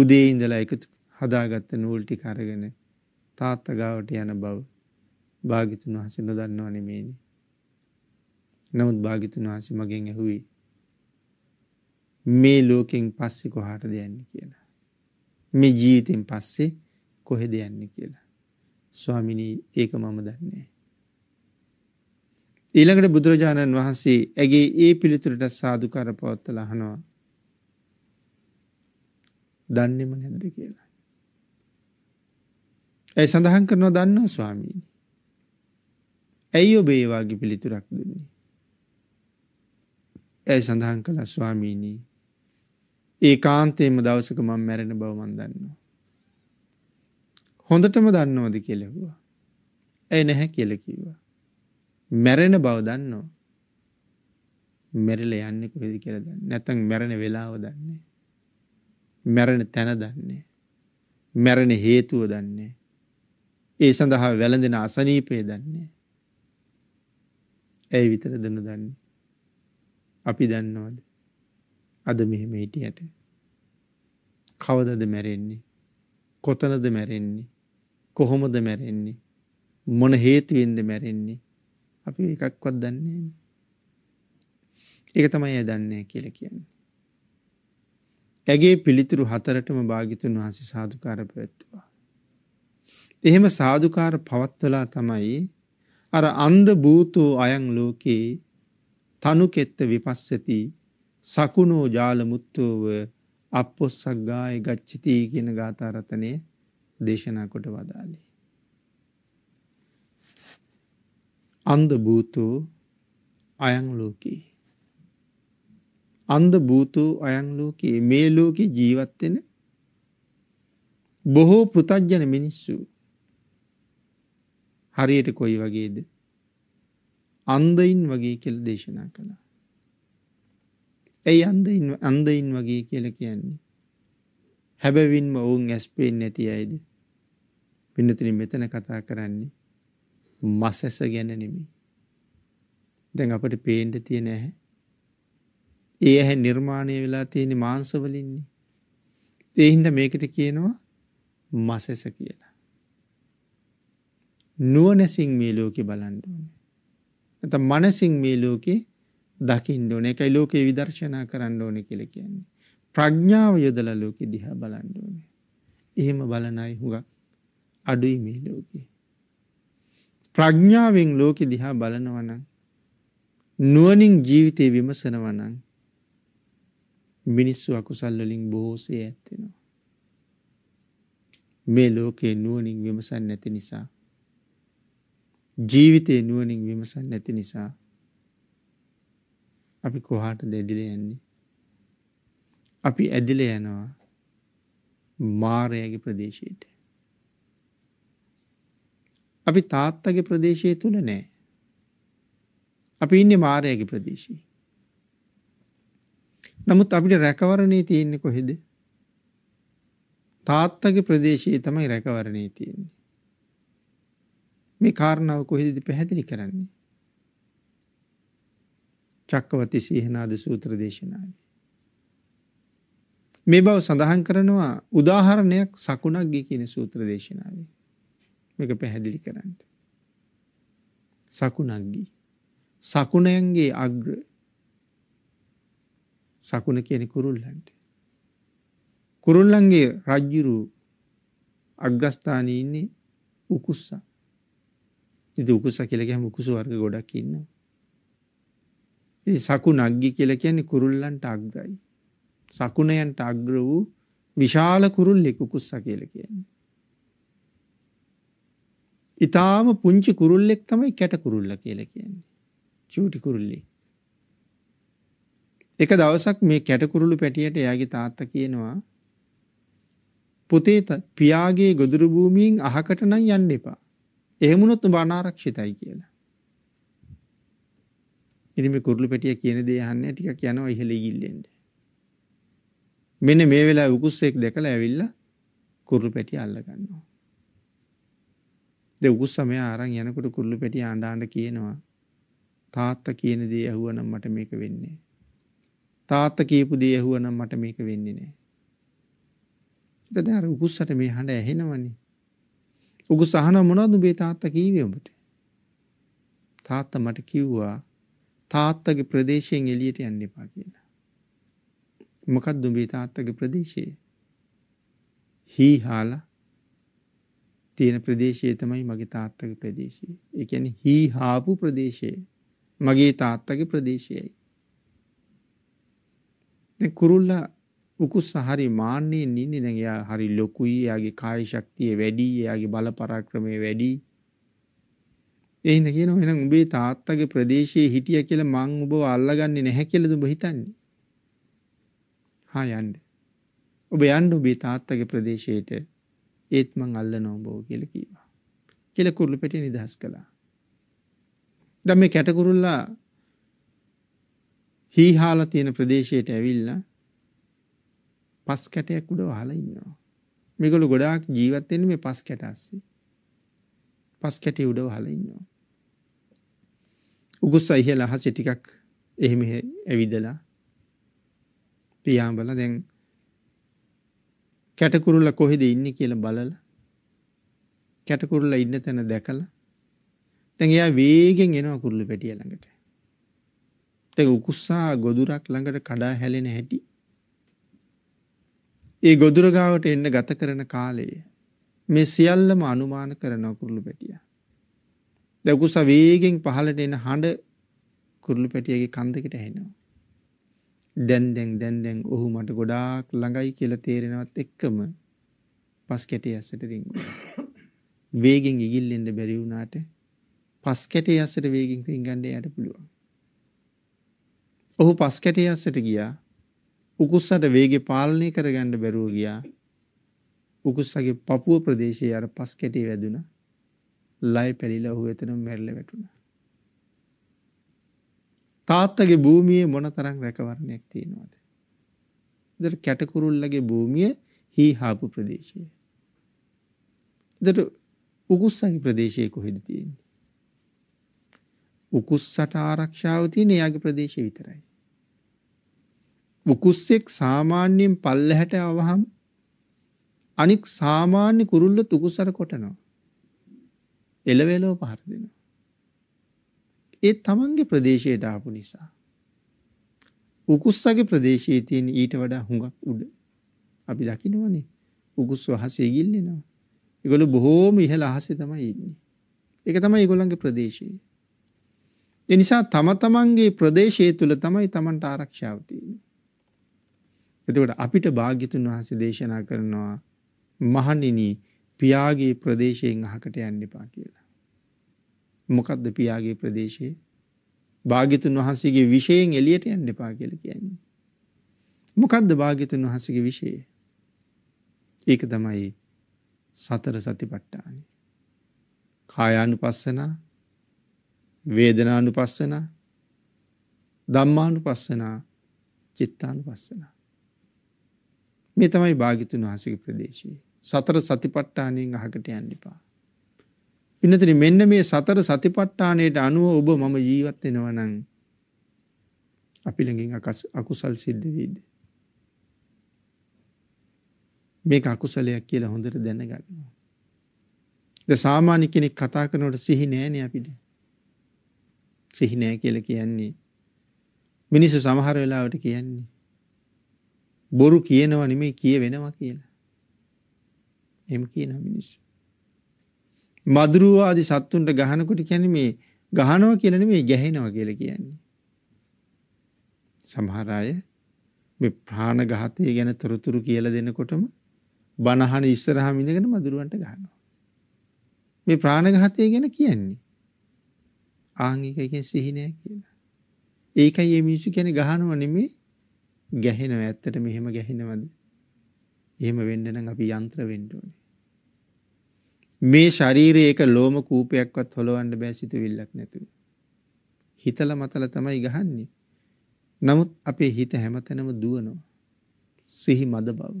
උදේ ඉඳලා එකතු හදාගත්ත නූල් ටික අරගෙන තාත්තා ගාවට යන බව භාග්‍යතුන් වහන්සේ නොදන්නව නෙමෙයිනේ. නමුත් භාග්‍යතුන් වහන්සේ මගෙන් ඇහුවේ මේ ලෝකෙන් පස්සේ කොහාටද යන්නේ කියලා. මේ ජීවිතෙන් පස්සේ කොහෙද යන්නේ කියලා. ස්වාමිනී ඒක මම දන්නේ ඊළඟට බුදුරජාණන් වහන්සේ ඇගේ ඒ පිළිතුරට සාදුකාර පවත්තලා අහනවා දන්නෙම නැද්ද කියලා. ඇයි සඳහන් කරනවා දන්නවා ස්වාමීනි. ඇයි ඔබ ඒ වගේ පිළිතුරක් දුන්නේ? ඇයි සඳහන් කළා ස්වාමීනි. ඒකාන්තයෙන්ම දවසක මම මැරෙන බව මම දන්නවා. හොඳටම දන්නවද කියලා ඇහුවා. ඇයි නැහැ කියලා කිව්වා. මැරෙන බව දන්නවා. මැරිලා යන්නේ කොහෙද කියලා දන්නේ නැත්නම් මැරෙන වෙලාව දන්නේ. මැරණ තැන දන්නේ. මැරණ හේතුව දන්නේ. ඒ සඳහා වැළඳෙන අසනීපය දන්නේ. ඇයි විතර දෙන දන්නේ. අපි දන්නවද. අද මෙහෙම හිටියට. කවදද මැරෙන්නේ. කොතනද මැරෙන්නේ. කොහොමද මැරෙන්නේ. මොන හේතුවෙන්ද මැරෙන්නේ. අපි එකක්වත් දන්නේ. එක තමයි ඇ දන්නේ කියල කියන්නේ. ඇගේ පිළිතුරු හතරටම භාගිතුන් වහන්සේ සාධකාර පැවැත්වා. එහෙම සාධකාර පවත්වලා තමයි අර අන්ද භූතෝ අයං ලෝකයේ තනු කෙත්ත විපස්සති සකුණෝ ජාල මුත්තෝව අපොස්සක් ගාය ගච්චිතී කියන ගාථරතනය දේශනා කොට වදාලේ. අන්ද භූතෝ අයං ලෝකයේ අන්ධ භූතෝ අයං ලෝකේ මේ ලෝකේ ජීවත් වෙන බොහෝ පෘතජන මිනිස්සු හරියට කොයි වගේද අන්ධයින් වගේ කියලා දේශනා කළා. ඒ අන්ධයින් අන්ධයින් වගේ කියලා කියන්නේ හැබැවින්ම ඔවුන් ඇස් පේන්නේ නැති අයද? පින්නතුනි මෙතන කතා කරන්නේ මසැස ගැන නෙමෙයි. දැන් අපිට පේන්න තියෙන ඇහැ ඒ ඇහැ නිර්මාණය වෙලා තියෙන මාංසවලින්නේ. ඒහින්ද මේකට කියනවා මසෙස කියලා. නුවනැසින් මේ ලෝකෙ බලන්ඩුවන. ඇත මනසිං මේ ලෝකෙ දකිින්ඩෝන එකයි ලෝකයේ විදර්ශනා කරන්න ඕන කියල කියන්නේ. ප්‍රඥාව යොදල ලෝකෙ දිහා බලන්ඩෝනේ. එහෙම බලනයි හුඟක් අඩුයි මේ ලෝකේ. ප්‍රඥාවෙන් ලෝකෙ දිහා බලනවනං නුවනින් ජීවිතය විමසනවනං මිනිස්සු අකුසල් වලින් බොහෝසේ ඇත්තෙනවා. මේ ලෝකේ නුවණින් විමසන්නේ නැති නිසා ජීවිතේ නුවණින් විමසන්නේ නැති නිසා අපි කොහාටද ඇදිලා යන්නේ? අපි ඇදිලා යනවා මාරයාගේ ප්‍රදේශයට. අපි තාත්තගේ ප්‍රදේශය තුල නෑ. අපි ඉන්නේ මාරයාගේ ප්‍රදේශයේ. නමුත් අපිට රැකවරණේ තියෙන්නේ කොහෙද? තාත්තගේ ප්‍රදේශයේ තමයි රැකවරණේ තියෙන්නේ. මේ කාරණාව කොහෙදද පැහැදිලි කරන්නේ? චක්කවති සීහනාද සූත්‍ර දේශනාවේ. මේ බව සඳහන් කරනවා උදාහරණයක් සකුණක්ගේ කියන සූත්‍ර දේශනාවේ. මේක පැහැදිලි කරන්න. සකුණක්ගේ සකුණයන්ගේ අග්‍ර සකුණ කියන කුරුල්ලන්ට. කුරුල්ලන්ගේ රජ්ජුරු අග්‍රස්ථානී ඉන්නේ උකුස්සා. ඉතින් උකුස්සා කියලා කියහම උකුසු වර්ග ගොඩක් ඉන්නවා. ඉතින් සකුණ අග්ගි කියලා කියන්නේ කුරුල්ලන්ට අග්‍රයි. සකුණයන්ට අග්‍ර වූ විශාල කුරුල්ලෙක් උකුස්සා කියලා කියන්නේ. ඊටාම පුංචි කුරුල්ලෙක් තමයි කැට කුරුල්ලා කියලා කියන්නේ. චූටි කුරුල්ලෙක්. එක දවසක් මේ කැටකුරුළු පැටියට එයාගේ තාත්තා කියනවා පුතේ පියාගේ ගොදුරු භූමියෙන් අහකට නම් යන්න එපා. එහෙම වුණොත් ඔබ අනාරක්ෂිතයි කියලා. ඉතින් මේ කුරුළු පැටිය කියන දේ අහන්නේ ටිකක් යනවා ඉහළ ගිල්ලෙන්ද. මෙන්න මේ වෙලාවේ උකුස්සෙක් දැකලා ඇවිල්ලා කුරුළු පැටිය අල්ල ගන්නවා. දැන් උකුස්සා මෙයා අරන් යනකොට කුරුළු පැටිය ආණ්ඩාණ්ඩ කියනවා තාත්තා කියන දේ ඇහුවනම් මට මේක වෙන්නේ. තාත්තා කියපු දේ ඇහුවනම් මට මේක වෙන්නේ නැහැ. එතකොට අර උකුස්සට මේ හඬ ඇහෙනවනේ. උකුස්ස අහන මොනවද මේ තාත්තා කීවේ උඹට? තාත්තා මට කිව්වා තාත්තගේ ප්‍රදේශයෙන් එළියට යන්න එපා කියලා. මොකක්ද මේ තාත්තගේ ප්‍රදේශය? හීහාලා තියෙන ප්‍රදේශය තමයි මගේ තාත්තගේ ප්‍රදේශය. ඒ කියන්නේ හීහාපු ප්‍රදේශය. මගේ තාත්තගේ ප්‍රදේශයයි. දැන් කුරුල්ලා උකුස්ස හරි මාන්නයෙන් ඉන්නේ දැන් එයා හරි ලොකුයි එයාගේ කාය ශක්තිය වැඩි එයාගේ බල පරාක්‍රමය වැඩි එහෙනම් කියනවා එහෙනම් උඹේ තාත්තගේ ප්‍රදේශයේ හිටිය කියලා මං ඔබව අල්ලගන්නේ නැහැ කියලාද ඔබ හිතන්නේ හා යන්න ඔබ යන්න ඔබේ තාත්තගේ ප්‍රදේශයට ඒත් මං අල්ලනවා ඔබව කියලා කීවා කියලා කුරුළු පෙට්ටිය නිදහස් කළා දැන් මේ කැටකුරුල්ලා හීහාලා තියෙන ප්‍රදේශයට ඇවිල්ලා පස් කැටයක් උඩ වහලා ඉන්නවා. මේගොල්ලෝ ගොඩාක් ජීවත් වෙන්නේ මේ පස් කැට ASCII. පස් කැටි උඩ වහලා ඉන්නවා. උගුස්ස ඉහළ අහසේ ටිකක් එහෙම ඇවිදලා පියාඹලා දැන් කැටකුරුල්ල කොහෙද ඉන්නේ කියලා බලලා කැටකුරුල්ල ඉන්න තැන දැකලා දැන් එයා වේගෙන් එනවා කුරුළු පැටිය ළඟට. දැන් උකුස්සා ගොදුරක් ළඟට කඩා හැලෙන හැටි ඒ ගොදුර ගාවට එන්න ගත කරන කාලය මේ සියල්ලම අනුමාන කරන කුරුළු පැටියා දැන් උකුස්සා වේගෙන් පහළට එන හඬ කුරුළු පැටියාගේ කන් දෙකට ඇහෙනවා දැන් දැන් දැන් දැන් ඔහු මට ගොඩාක් ළඟයි කියලා තේරෙනවත් එක්කම පස් කැටේ ඇස්සට රිංගුණා වේගෙන් ඉගිල්ලෙන්න බැරි වුණාට පස් කැටේ ඇස්සට වේගෙන් රිංගන්න එයාට පුළුවන් ඔහු පස් කැටේ අස්සට ගියා. උකුස්සට වේගෙ පාලනය කරගන්න බැරුව ගියා. උකුස්සගේ පපුව ප්‍රදේශයේ අර පස් කැටේ වැදුණා. ලය පැලිලා ඔහු එතනම මැරිලා වැටුණා. තාත්තගේ භූමියේ මොනතරම් රැකවරණයක් තියෙනවද? ඉතින් කැටකුරුල්ලගේ භූමිය හීහාපු ප්‍රදේශය. ඉතින් උකුස්සගේ ප්‍රදේශයේ කොහෙද තියෙන්නේ? උකුස්සට ආරක්ෂාව තියෙන එයාගේ ප්‍රදේශය විතරයි. උකුස්සෙක් සාමාන්‍යයෙන් පල්ලහැට આવහම අනික් සාමාන්‍ය කුරුල්ල තුකුසර කොටනවා. එලවෙලෝ පහර දෙනවා. ඒ තමන්ගේ ප්‍රදේශයට ආපු නිසා. උකුස්සගේ ප්‍රදේශයේ තියෙන ඊට වඩා හුඟක් උඩ. අපි දකිනවනේ. උකුස් වහසේ ගිල්ලෙනවා. ඒගොල්ලෝ බොහෝම ඉහළ අහසේ තමයි ඉන්නේ. ඒක තමයි ඒගොල්ලන්ගේ ප්‍රදේශය. ඒ නිසා තම තමන්ගේ ප්‍රදේශය තුල තමයි තමන්ට ආරක්ෂාව තියෙන්නේ. එතකොට අපිට භාග්‍යතුන් වහන්සේ දේශනා කරනවා මහණෙනි පියාගේ ප්‍රදේශයෙන් අහකට යන්න එපා කියලා. මොකද්ද පියාගේ ප්‍රදේශයේ? භාග්‍යතුන් වහන්සේගේ විශේෂයෙන් එළියට යන්න එපා කියලා කියන්නේ. මොකද්ද භාග්‍යතුන් වහන්සේගේ විශේෂය? ඒක තමයි සතර සතිපට්ඨානයි. කායානුපස්සන, වේදනානුපස්සන, ධම්මානුපස්සන, චිත්තානුපස්සන. මේ තමයි භාගිතුන් වහන්සේගේ ප්‍රදේශය. සතර සතිපට්ඨානයෙන් අහකට යන්න එපා. පින්නතනි මෙන්න මේ සතර සතිපට්ඨානයට අනුව ඔබ මම ජීවත් වෙනවා නම් අපි ළඟින් අකුසල් සිද්ධ වෙයිද? මේක අකුසලයක් කියලා හොඳට දැනගන්නවා. ද සාමාන්‍ය කෙනෙක් කතා කරනකොට සිහි නෑනේ අපිට. සිහි නෑ කියලා කියන්නේ මිනිස්සු සමහර වෙලාවට කියන්නේ බොරු කියනවා නෙමේ කිය වෙනවා කියලා. එම කියන මිනිස්සු. මදුරුවාදි සත්තුන්ට ගහනකොට කැන මේ ගහනවා කියලන මේ ගැහෙනව කියල කියන්නේ. සමහරාය මේ ප්‍රාණ ගහතය ගැන තොරතුරු කියල දෙනකොටම බණහන ඉස්සරහමිඳගෙන මදුරුවන්ට ගහනවා. මේ ප්‍රාණගහතය ගැන කියන්නේ. ආංගිකයගෙන් සිහිනය කියලා. ඒකයි ඒ මිනිසු කැන ගහනව නෙමේ ගැහෙනවා ඇත්තට මෙහෙම ගැහෙනවද? එහෙම වෙන්න නම් අපි යන්ත්‍ර වෙන්න ඕනේ. මේ ශරීරයේ එක ලෝම කූපයක්වත් හොලවන්න බෑ සිතුවිල්ලක් නැතුව. හිතලා මතලා තමයි ගහන්නේ. නමුත් අපේ හිත හැමතැනම දුවනවා. සිහි මද බව.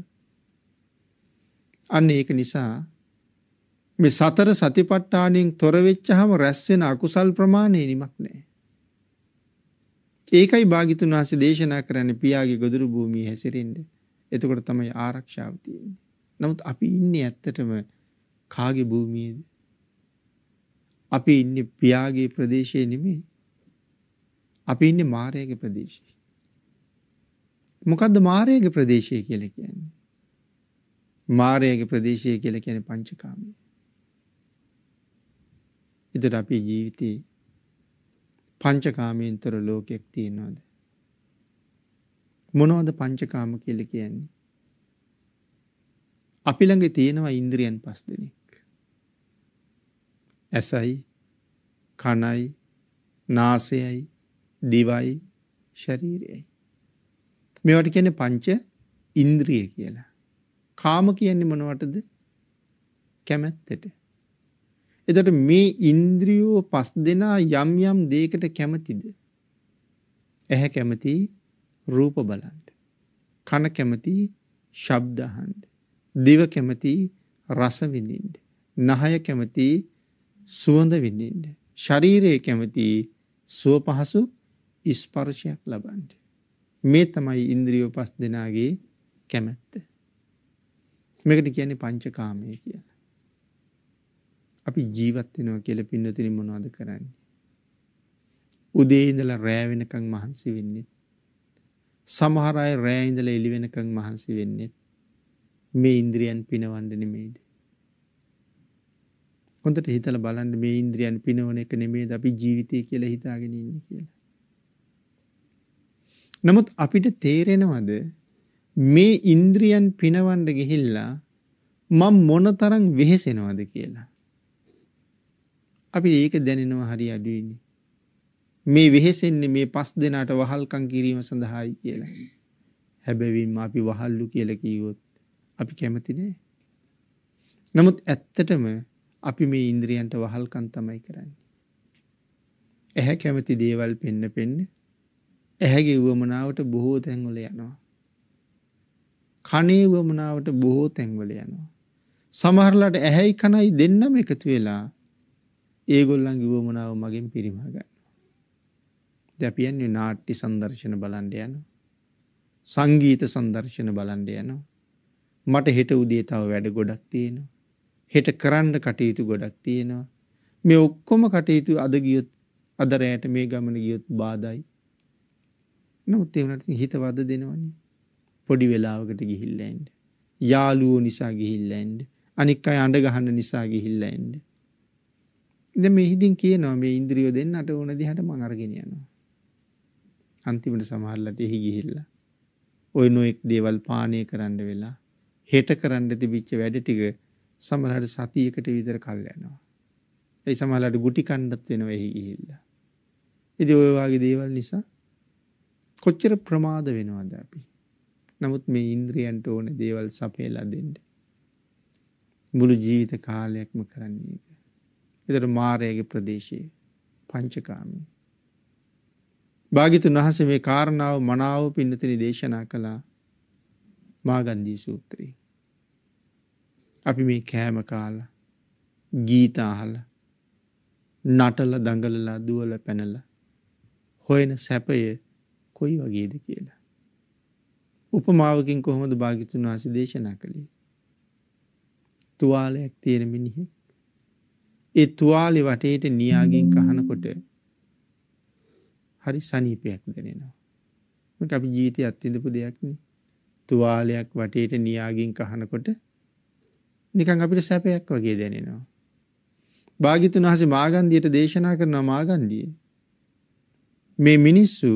අන්න ඒක නිසා මේ සතර සතිපට්ඨානෙන් තොර වෙච්චහම රැස් වෙන අකුසල් ප්‍රමාණය නිමක් නැහැ. ඒකයි භාගිතුන් වහන්සේ දේශනා කරන්නේ පියාගේ ගොදුරු භූමියේ හැසිරෙන්න. එතකොට තමයි ආරක්ෂාව තියෙන්නේ. නමුත් අපි ඉන්නේ ඇත්තටම කාගේ භූමියේද? අපි ඉන්නේ පියාගේ ප්‍රදේශයේ නෙමෙයි. අපි ඉන්නේ මායාගේ ප්‍රදේශයේ. මොකද්ද මායාගේ ප්‍රදේශය කියලා කියන්නේ? මායාගේ ප්‍රදේශය කියලා කියන්නේ පංචකාමය. ඉදිරියට අපේ ජීවිතේ පංචකාමීන්තර ලෝකෙක් තියෙනවාද. මොනවද පංචකාම කියල කියන්නේ. අපි ළඟ තියෙනවා ඉන්ද්‍රියන් පස් දෙනෙක්. ඇසයි කණයි නාසයයි දිවයි ශරීරයයි. මෙවට කියන පංච ඉන්ද්‍රිය කියලා. කාම කියන්නේ මොනවටද කැමැත්තට. එතකොට මේ ඉන්ද්‍රියෝ පස් දෙනා යම් යම් දෙයකට කැමතිද? ඇහැ කැමති රූප බලන්න. කන කැමති ශබ්ද අහන්න. දිව කැමති රස විඳින්න. නහය කැමති සුවඳ විඳින්න. ශරීරය කැමති සුව පහසු ස්පර්ශයක් ලබන්න. මේ තමයි ඉන්ද්‍රියෝ පස් දෙනාගේ කැමැත්ත. මේකට කියන්නේ පංචකාමය කියලා. අපි ජීවත් වෙනවා කියලා පින්නතිනි මොනවද කරන්නේ? උදේ ඉඳලා රෑ වෙනකන් මහන්සි වෙන්නේ. සමහර අය රෑ ඉඳලා එළි වෙනකන් මහන්සි වෙන්නේ. මේ ඉන්ද්‍රියන් පිනවන්න නෙමෙයිද? හොඳට හිතලා බලන්න මේ ඉන්ද්‍රියන් පිනවන එක නෙමෙයිද අපි ජීවිතය කියලා හිතාගෙන ඉන්නේ කියලා. නමුත් අපිට තේරෙනවද මේ ඉන්ද්‍රියන් පිනවන්න ගිහිල්ලා මම මොනතරම් වෙහෙසෙනවද කියලා? අපි ඒක දැනෙනවා හරි අඩුවෙන්නේ. මේ වෙහෙසෙන්නේ මේ පස් දෙනාට වහල්කම් කිරීම සඳහායි කියලා. හැබැවින්ම අපි වහල්ලු කියලා කිව්වොත් අපි කැමති නෑ. නමුත් ඇත්තටම අපි මේ ඉන්ද්‍රියන්ට වහල්කම් තමයි කරන්නේ. ඇහැ කැමති දේවල් පෙන්න පෙන්න ඇහැගේ වුවමනාවට බොහෝ තැන්වල යනවා. කනේ වුවමනාවට බොහෝ තැන්වල යනවා. සමහරලාට ඇහැයි කනයි දෙන්නම එකතු වෙලා ඒගොල්ලන්ගේ වුවමනාව මගින් පිරිමගන්න. දැපියන්නේ නාට්ටි සංදර්ශන බලන්ඩ යන සංගීත සංදර්ශන බලන්ඩ යනවා. මට හෙට උදේ තව වැඩ ගොඩක් තියෙනවා. හෙට කරන්න කටයුතු ගොඩක් තියෙනවා. මේ ඔක්කොම කටයුතු අද ගියොත් අදරෑට මේ ගමන ගියොත් බාදයි. නොත් එවනට හිතවද දෙනවන්නේ. පොඩි වෙලාවකට ගිහිල්ලන්ඩ. යාලුවෝ නිසා ගිහිල්ලන්ඩ අනික් අයි අඩ ගහන්න නිසා ගිහිල්ලන්ඩ. දැන් මේ හිතින් කියනවා මේ ඉන්ද්‍රිය දෙන්නට ඕන දිහට මං අරගෙන යනවා. අන්තිමට සමහරලට එහි ගිහිල්ලා ওই නොඑක් දේවල් පානය කරන්න වෙලා හෙට කරන්න තිබිච්ච වැඩ ටික සමහරට සතියකට විතර කල් යනවා. ඒ සමහරලට ගුටි කණ්ඩත් වෙනවා එහි ගිහිල්ලා. ඉතින් ওই වගේ දේවල් නිසා කොච්චර ප්‍රමාද වෙනවද අපි? නමුත් මේ ඉන්ද්‍රියන්ට ඕන දේවල් සපයලා දෙන්න. මුළු ජීවිත කාලයක්ම කරන්නේ ඒක. එතට මාරයගේ ප්‍රදේශයේ පංචකාමී. භාගිතුන් වහස මේ කාරණාව මනාව පින්නතිරි දේශනා කළා මාගන්දී සූත්‍රී. අපි මේ කෑම කාල ගීතාහල නටල දඟලලා දුවල පැනල හොයන සැපය කොයි වගේද කියලා. උපමාවකින් කොහොමද භාගිතුන් වහස දේශනා කළේ. තුවාලයක් තියෙන මිනිහෙක් ඒ තුවාලි වටේට නියාගෙන් කහනකොට හරි සනීපයක් දෙනෙනවා. මට අපි ජීවිතය අත්තිදපු දෙයක්න තුවාලයක් වටේට නියාගෙන් කහනකොට නිකං අපිට සැපයක් වගේ දැනෙනවා. භාගිතුන් වහස මාගන්දියට දේශනා කරන මාගන්දිය. මේ මිනිස්සු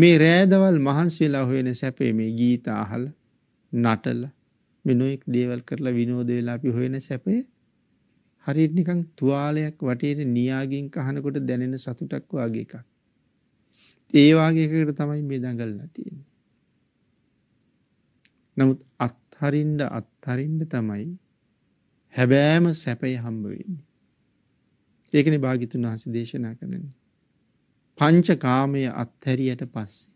මේ රෑදවල් මහන්සවෙලා හොයෙන සැපේ මේ ගීත අහල නටල්ල මෙනුවෙක් දේවල් කරලා විනෝද වෙලා අපි හොයෙන සැපේ හරියට නිකන් තුවාලයක් වටේට නියාගෙන් කහනකොට දැනෙන සතුටක් වගේ එකක්. ඒ වගේ එකකට තමයි මේ දඟලලා තියෙන්නේ. නමුත් අත්හරින්න අත්හරින්න තමයි හැබෑම සැපේ හම්බ වෙන්නේ. ඒකනේ භාග්‍යතුන් වහන්සේ දේශනා කරන්නේ. පංච කාමය අත්හැරියට පස්සේ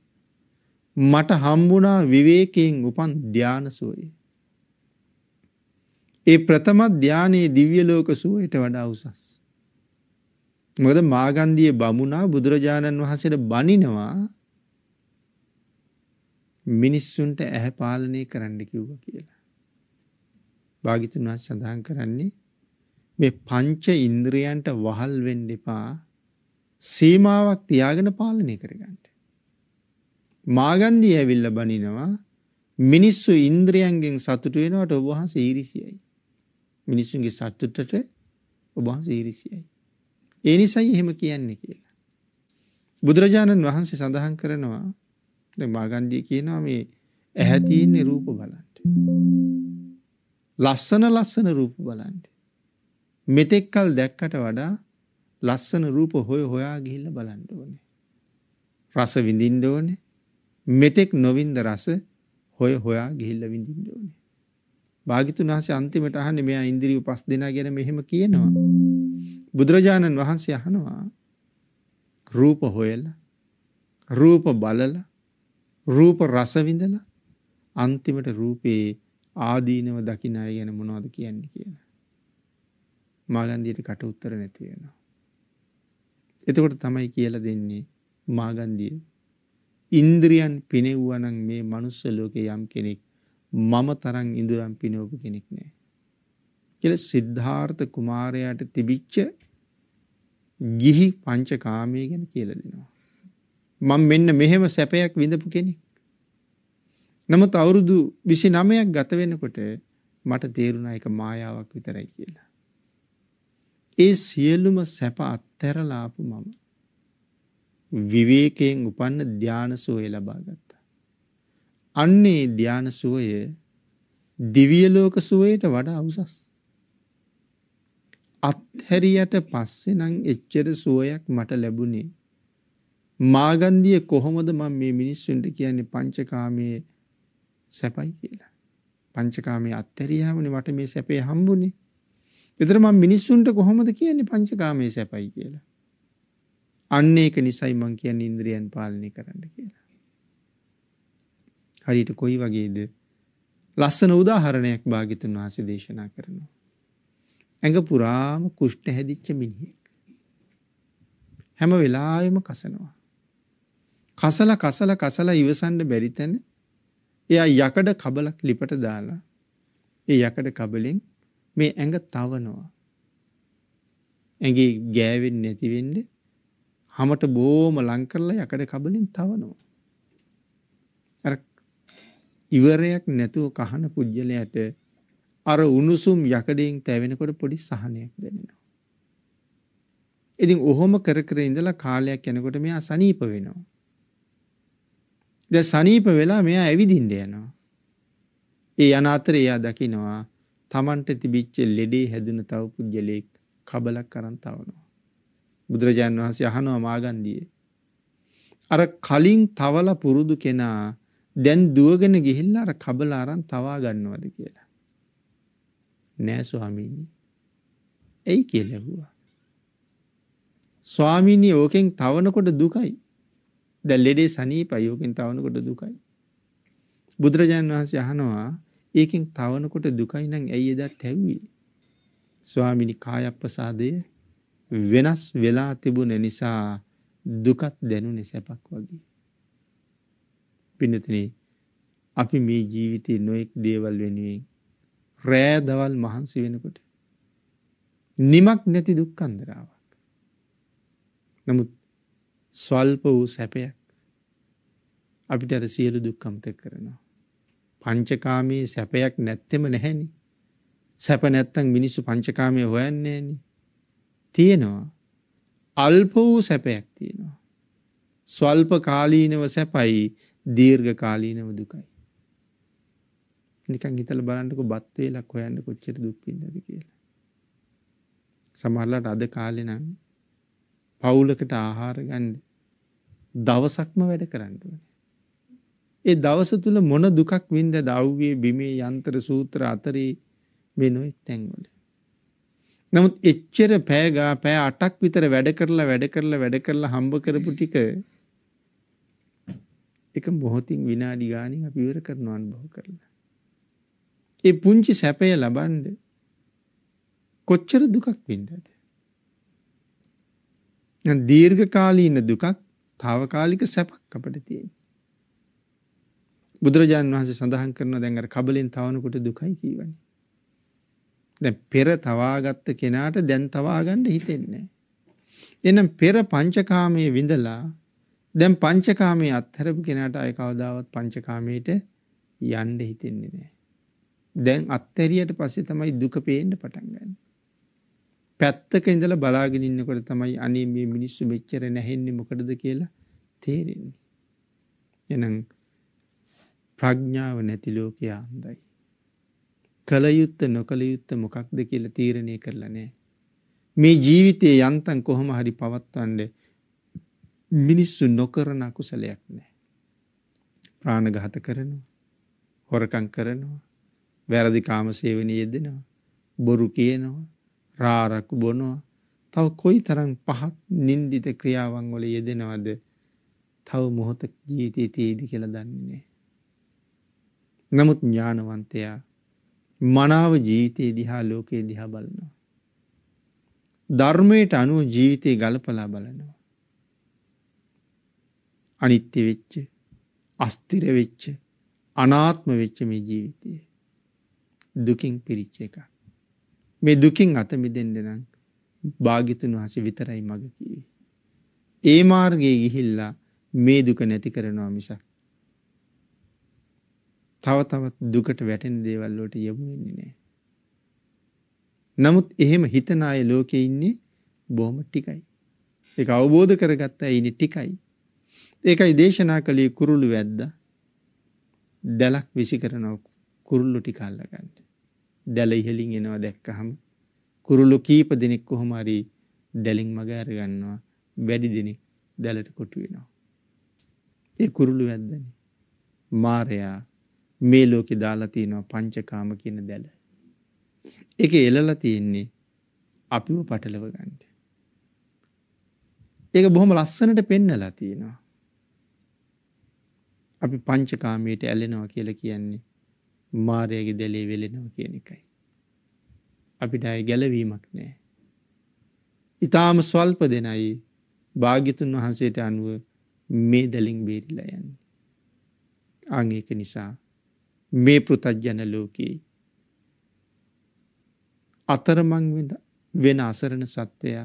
මට හම්බුණා විවේකයෙන් උපන් ධානසෝයේ ඒ ප්‍රථම ධානයේ දිව්‍ය ලෝක සුවයට වඩා උසස්. මොකද මාගන්ධියේ බමුණා බුදුරජාණන් වහන්සේට බනිනවා මිනිස්සුන්ට ඇහැ පාලනය කරන්න කිව්වා කියලා. භාග්‍යතුන් වහන්සේ සඳහන් කරන්නේ මේ පංච ඉන්ද්‍රයන්ට වහල් වෙන්න එපා සීමාවක් තියාගෙන පාලනය කරගන්න. මාගන්ධිය ඇවිල්ලා බනිනවා මිනිස්සු ඉන්ද්‍රයන්ගෙන් සතුටු වෙනවට ඔබ වහන්සේ ඊරිසියයි. මිනිස්සුන්ගේ සත්තුටට ඔබහන්සේ ඉරිසියයි. ඒ නිසයි එහෙම කියන්නේ කියලා. බුදුරජාණන් වහන්සේ සඳහන් කරනවා මාගන්දී කියනවා මේ ඇහැතියන්නේ රූප බලන්ට. ලස්සන ලස්සන රූප බලන්ට. මෙතෙක්කල් දැක්කට වඩා ලස්සන රූප හොය හොයා ගිහිල්ල බලන්ට ඕනේ. රස විඳින්ඩ ඕනේ මෙතෙක් නොවින්ද රස හොය හොයා ගිහිල්ල විඳින්ඩ ඕනේ. භාගිතුන් වහන්සේ අන්තිමට අහන්නේ මෙයා ඉන්ද්‍රිය පස් දෙනා ගැන මෙහෙම කියනවා. බුදුරජාණන් වහන්සේ අහනවා රූප හොයලා රූප බලලා රූප රස විඳලා අන්තිමට රූපේ ආදීනව දකින්න අය ගැන මොනවද කියන්නේ කියලා. මාගන්දියට කට උත්තර නැති වෙනවා. එතකොට තමයි කියලා දෙන්නේ මාගන්දිය. ඉන්ද්‍රියන් පිනෙව්වා නම් මේ manuss ලෝකේ යම් කෙනෙක් මම තරම් ඉඳුරම් පිනවපු කෙනෙක් නෑ. කියලා සිද්ධාර්ථ කුමාරයාට තිබිච්ච ගිහි පංචකාමයේ ගැන කියලා දෙනවා. මම මෙන්න මෙහෙම සැපයක් විඳපු කෙනෙක්. නමුත් අවුරුදු 29ක් ගත වෙනකොට මට තේරුණා ඒක මායාවක් විතරයි කියලා. ඒ සියලුම සැප අත්හැරලා ආපු මම විවේකයෙන් උපන්න ධානසෝය ලබා ගත්තා. අන්නේ ධ්‍යාන සුවය දිවිය ලෝක සුවයට වඩා උසස්. අත්හැරියට පස්සේ නම් එච්චර සුවයක් මට ලැබුණේ. මාගන්දිය කොහොමද මම මේ මිනිස්සුන්ට කියන්නේ පංචකාමයේ සැපයි කියලා. පංචකාමයේ අත්හැරියාමනේ මට මේ සැපේ හම්බුනේ. ඒතර මම මිනිස්සුන්ට කොහොමද කියන්නේ පංචකාමයේ සැපයි කියලා. අන්න ඒක නිසයි මම කියන්නේ ඉන්ද්‍රියන් පාලනය කරන්න කියලා. හරියට කොයි වගේද? ලස්සන උදාහරණයක් භාග්‍යතුන් වහන්සේ දේශනා කරනවා. ඇඟ පුරාම කුෂ්ඨ හැදිච්ච මිනිහෙක්. හැම වෙලාවෙම කසනවා. කසල කසල කසල ඉවසන්න බැරි තැන එයා යකඩ කබලක් ලිපට දාලා ඒ යකඩ කබලෙන් මේ ඇඟ තවනවා. ඇඟේ ගෑවෙන්නේ නැති වෙන්නේ හැමත බොම ලං කරලා යකඩ කබලෙන් තවනවා. අර ඉවරයක් නැතුව කහන පුජ්‍යලයට අර උණුසුම් යකඩයෙන් තැවෙනකොට පොඩි සහනයක් දැනෙනවා. ඉතින් ඔහොම කර කර ඉඳලා කාලයක් යනකොට මෙයා සනීප වෙනවා. දැන් සනීප වෙලා මෙයා ඇවිදින්න යනවා. ඒ යන අතරේ එයා දකිනවා Tamanට තිබිච්ච ලෙඩේ හැදුන තව පුජ්‍යලෙක් කබලක් අරන් තවනවා. බුදුරජාන් වහන්සේ අහනවා මාගන්දියේ අර කලින් තවල පුරුදු කෙනා දැන් දුවගෙන ගිහිල්ලා අර කබල අරන් තවා ගන්නවද කියලා. නෑ ස්වාමීනි. ඇයි කියලා ඇහුවා. ස්වාමීනි ඕකෙන් තවනකොට දුකයි. දැන් ලෙඩේ සනීපයි ඕකෙන් තවනකොට දුකයි. බුදුරජාණන් වහන්සේ අහනවා ඒකෙන් තවනකොට දුකයි නම් ඇයි එදා තැව්වේ? ස්වාමිනි කායප්පසාදය වෙනස් වෙලා තිබුණ නිසා දුකත් දැනුනේ සැපක් වගේ. පිනතිනේ අපි මේ ජීවිතයේ නොයෙක් දේවල් වෙනුවෙන් රෑ දවල් මහන්සි වෙනකොට නිමක් නැති දුක්කන්දරාවක් නමුත් ස්වල්ප වූ සැපයක් අපිට අර සියලු දුක්කම්ත කරනවා පංචකාමී සැපයක් නැත්තෙම නැහැනි සැප නැත්තං මිනිස්සු පංචකාමය හොයන්නේ න තියෙනවා අල්ප වූ සැපයක් තියෙනවා ස්වල්ප කාලීනව සැපයි දීර්ඝ කාලීනව දුකයි. නිකන් හිතල බලන්නකො බත් වේලක් හොයන්න කොච්චර දුක් විඳද කියලා. සමහරලාට අද කාලේ නම් පවුලකට ආහාර ගන්න දවසක්ම වැඩ කරන්න ඕනේ. ඒ දවස තුල මොන දුකක් වින්ද දව්වේ බිමේ යන්ත්‍ර සූත්‍ර අතරේ මේ නොයෙක් තැන්වල. නමුත් එච්චර පෑගා පෑ අටක් විතර වැඩ කරලා වැඩ කරලා වැඩ කරලා හම්බ කරපු ටික එක මොහොතින් විනාඩි ගානින් අපි ඉවර කරනවා අනුභව කරලා. ඒ පුංචි සැපය ලබන්න කොච්චර දුකක් වින්දාද? දැන් දීර්ඝකාලීන දුකක් తాවකාලික සැපක් අපිට තියෙනවා. බුදුරජාන් වහන්සේ සඳහන් කරනවා දැන් අර කබලෙන් තවනකොට දුකයි කියවනේ. දැන් පෙර තවාගත්ත කෙනාට දැන් තවා ගන්න හිතෙන්නේ නැහැ. එහෙනම් පෙර පංචකාමයේ විඳලා දැන් පංචකාමයේ අත්හැරපු කෙනාට අය කවදාවත් පංචකාමයට යන්න හිතෙන්නේ නෑ. දැන් අත්තැරියට පස්සේ තමයි දුක පේන්න පටන් ගන්න. පැත්තක ඉඳලා බලාගෙන ඉන්නකොට තමයි අනේ මේ මිනිස්සු මෙච්චර නැහෙන්නේ මොකටද කියලා තේරෙන්නේ. එහෙනම් ප්‍රඥාව නැති ලෝකයා අන්දයි. කලයුත්ත නොකලයුත්ත මොකක්ද කියලා තීරණය කරලා නෑ. මේ ජීවිතයේ යන්තම් කොහොම හරි පවත්වන්නේ මිනිස්සු නොකරන අකුසලයක් නෑ. ප්‍රාණඝාත කරනවා. හොරකං කරනවා. වැරදි කාමසේවනයේ යෙදෙනවා. බොරු කියනවා. රාරක්කු බොනවා. තව කොයි තරම් පහත් නින්දිත ක්‍රියාවන් වල යෙදෙනවද? තව මොහොතක් ජීවිතයේ තියෙදි කියලා දන්නේ නෑ. නමුත් ඥානවන්තයා මනාව ජීවිතයේ දිහා ලෝකයේ දිහා බලනවා. ධර්මයට අනුව ජීවිතය ගලපලා බලනවා. අනිත්‍ය වෙච්ච අස්තිර වෙච්ච අනාත්ම වෙච්ච මේ ජීවිතය දුකින් පිරිච්ච එක මේ දුකින් අත මිදෙන්ඩ නම් භාගිතුන් වහස විතරයි මග කිවේ ඒ මාර්ගයේ ගිහිල්ලා මේ දුක නැති කරනවා මිසක් තව තවත් දුකට වැටෙන් දේවල්ලෝට යොමුවෙන්නේ නෑ නමුත් එහෙම හිතනාය ලෝකෙ ඉන්නේ බොහොම ටිකයි එක අවබෝධ කරගත්තා ඉනි ටිකයි ඒකයි දේශනා කළේ කුරුළු වැද්ද දැලක් විසි කරනව කුරුල්ලු ටි කල්ලගන්න. දැල ඉහලින් එනවා දැක්කහම කුරුල්ලු කීප දෙනෙක් කොහොමරී දැලින් මග ඇරගන්නවා වැඩි දෙනෙක් දැලට කොටු වෙනවා. ඒ කුරුළු වැද්දන මාරයා මේ ලෝකෙ දාලතියනවා පංචකාම කියන දැල. එක එලල තියෙන්නේ අපිව පටලව ගන්ට. ඒක බොහොම ලස්සනට පෙන්නලා තියෙනවා. අපි පංචකාමයට ඇලෙනවා කියල කියන්නේ මාරයගේ දැලේ වෙලෙනව කියන එකයි. අපිට අය ගැලවීමක් නෑ. ඉතාම ස්වල්ප දෙනයි භාගිතුන් වහන්සේට අනුව මේ දැලින් බේරිලා යන්නේ. අංඒක නිසා මේ පෘතජ්ජන ලෝකයේ අතරමං වෙන අසරණ සත්වයා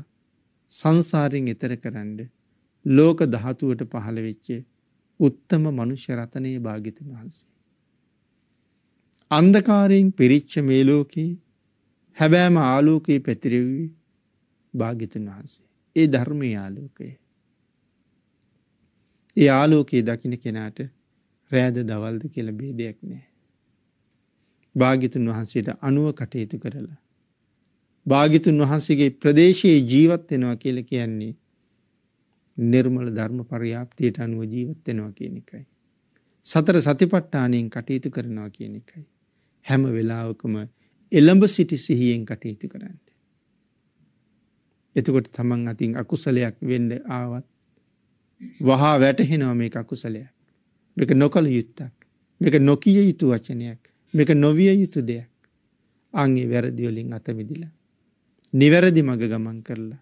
සංසාරෙන් එතර කරන්න ලෝක දහතුවට පහළ වෙච්චේ උත්තම මනුෂ්‍ය රතනයේ භාගිතුන් වහන්සේ. අන්දකාරයෙන් පිරිච්ච මේ ලෝකේ හැබෑම ආලෝකයේ පැතිරෙවි භාගිතුන් වහන්සේ. ඒ ධර්මයේ ආලෝකය. ඒ ආලෝකයේ දකින්න කෙනාට රෑද දවල්ද කියලා බේදයක් නෑ. භාගිතුන් වහන්සේට අනුව කටයුතු කරලා. භාගිතුන් වහන්සේගේ ප්‍රදේශයේ ජීවත් වෙනවා කියල කියන්නේ නිර්මල ධර්ම පරියාප්තියට අනුව ජීවත් වෙනවා කියන එකයි. සතර සතිපට්ඨානයෙන් කටයුතු කරනවා කියන එකයි. හැම වෙලාවකම එළඹ සිටි සිහියෙන් කටයුතු කරන්න. එතකොට තමන් අතින් අකුසලයක් වෙන්න ආවත් වහා වැටහෙනවා මේ අකුසලයක්. මේක නොකළ යුත්තක්. මේක නොකිය යුතු වචනයක්. මේක නොවිය යුතු දෙයක්. අන්ගේ වැරදිවලින් අතමිදිලා. නිවැරදි මඟ ගමන් කරලා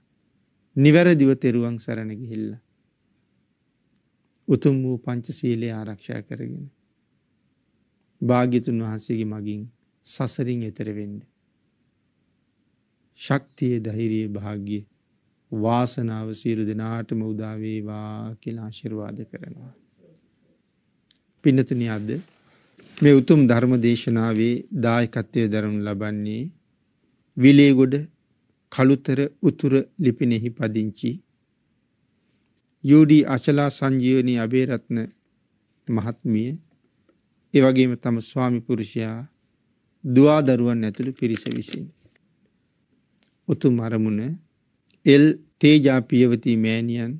නිවැරදිව තෙරුවන් සරණ ගිහිල්ල. උතුම් වූ පංචසීලේ ආරක්ෂා කරගෙන. භාගිතුන් වහන්සේගේ මගින් සසරින් එතරවෙන්ඩ. ශක්තිය දහිරිය භාග්‍ය වාසනාව සීරු දෙනාටම උදාවේවා කියලා ආශිර්වාද කරනවා. පින්නතුනි අද මේ උතුම් ධර්ම දේශනාවේ දායකත්වය දරනු ලබන්නේ විලේගොඩ කළුතර උතුර ලිපිනෙහි පදිංචි යුඩී අචලා සංජීවනී අබේරත්න මහත්මිය ඒ වගේම තම ස්වාමි පුරුෂයා දුවා දරුවන් ඇතුළු පිරිස විසින් උතුම් අරමුණ එල් තේජා පියවතී මෑණියන්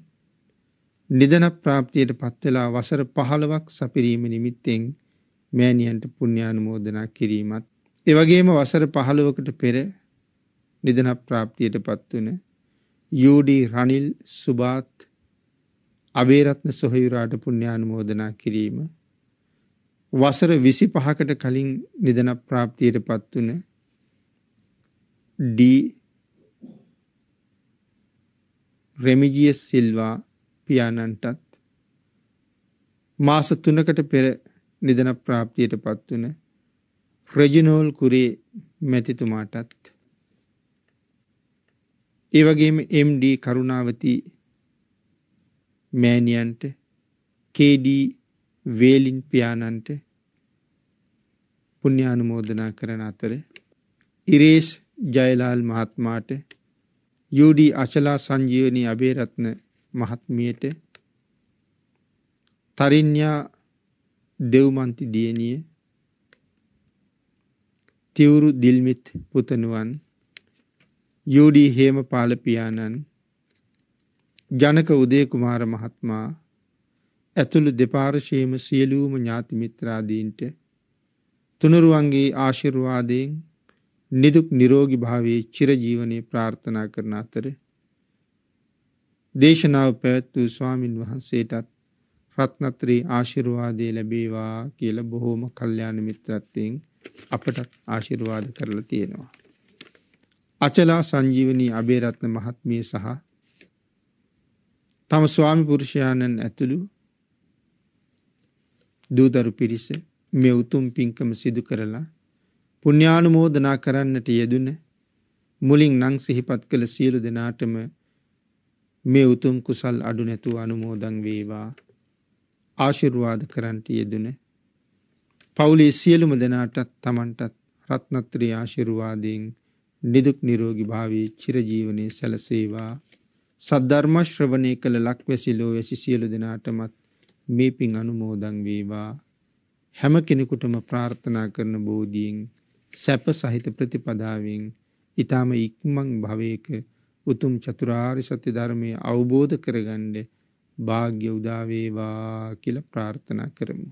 නිදන ප්‍රාප්තියට පත්වෙලා වසර 15ක් සපිරීම නිමිත්තෙන් මෑණියන්ට පුණ්‍යානුමෝදනා කිරීමත් ඒ වගේම වසර 15කට පෙර නිදන ප්‍රාප්තියට පත්වන යුඩ රනිල් සුභාත් අබේරත්න සොහයුරාට පුුණ්‍යානුමෝදනා කිරීම වසර විසි පහකට කලින් නිදන ප්‍රාප්තියට පත්වන ඩ රෙමිජිය සිල්වා පියාණන්ටත් මාස තුනකට පෙර නිදන ප්‍රාප්තියට පත්වන රජනෝල් කුරේ මැතිතුමාටත් ඒ වගේම MD කරුණාවති මෑණියන්ට KD වේලින් පියාණන්ට පුණ්‍යානුමෝදනා කරන අතර ඉරේෂ් ජයලාල් මහත්මයාට UD අචලා සංජීවනී අබේරත්න මහත්මියට තරින්‍යා දෙව්මන්ති දියණිය තිවුරු දිල්මිත් පුතණුවන් යුඩී හේමපාල පියාණන් ජනක උදේ කුමාර මහත්මයා ඇතුළු දෙපාර්ශ්වයේම සියලුම ඥාති මිත්‍රාදීන්ට තුනුරුවන්ගේ ආශිර්වාදයෙන් නිදුක් නිරෝගී භාවයේ චිරජීවනයේ ප්‍රාර්ථනා කරන අතර දේශනාව පැවැත් වූ ස්වාමින් වහන්සේටත් රත්නත්‍රී ආශිර්වාදය ලැබේවා කියලා බොහෝම කල්යාණ මිත්‍රත්වයෙන් අපට ආශිර්වාද කරලා තියෙනවා අචලා සංජීවනී අබේරත්න මහත්මිය සහ තම ස්වාමි පුරුෂයාණන් ඇතුළු දූදරු පිරිස මේ උතුම් පින්කම සිදු කරලා පුුණ්‍යානුමෝදනා කරන්නට යෙදුන මුලින් නං සිහිපත් කළ සියලු දෙනාටම මේ උතුම් කුසල් අඩු නැතුව අනුමෝදං වේවා ආශිර්වාද කරන්ට යෙදුන පවුලේ සියලුම දෙනාටත් තමන්ටත් රත්නත්‍රී ආශිරුවාදයෙන් නිදුක් නිරෝගි භාවී චිරජීවනයේ සැලසේවා සද්ධර්මශ්‍රවනය කළ ලක්වැසිලෝ වැසි සියලු දෙනාටමත් මේ පින් අනුමෝදං වේවා හැම කෙනෙකුටම ප්‍රාර්ථනා කරන බෝධීෙන් සැප සහිත ප්‍රතිපදාවෙන් ඊටම ඉක්මන් භවයක උතුම් චතුරාර්ය සත්‍ය ධර්මය අවබෝධ කරගන්න වාග්ය උදා වේවා කියලා ප්‍රාර්ථනා කරමු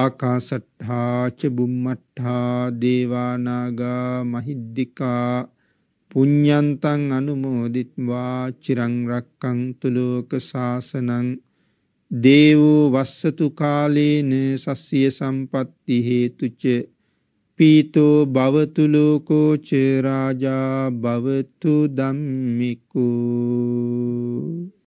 ආකාසට්හා චබුම්මට්හා දේවානාගා මහිද්දිකා පුඤ්ඤන්තං අනුමෝදිත්වා චිරං රක්කන්තු ලෝක සාසනං දේවෝ වස්සතු කාලේන සස්සිය සම්පත්ති හේතුච පීතෝ භවතු ලෝකෝ ච රාජා භවතු ධම්මිකෝ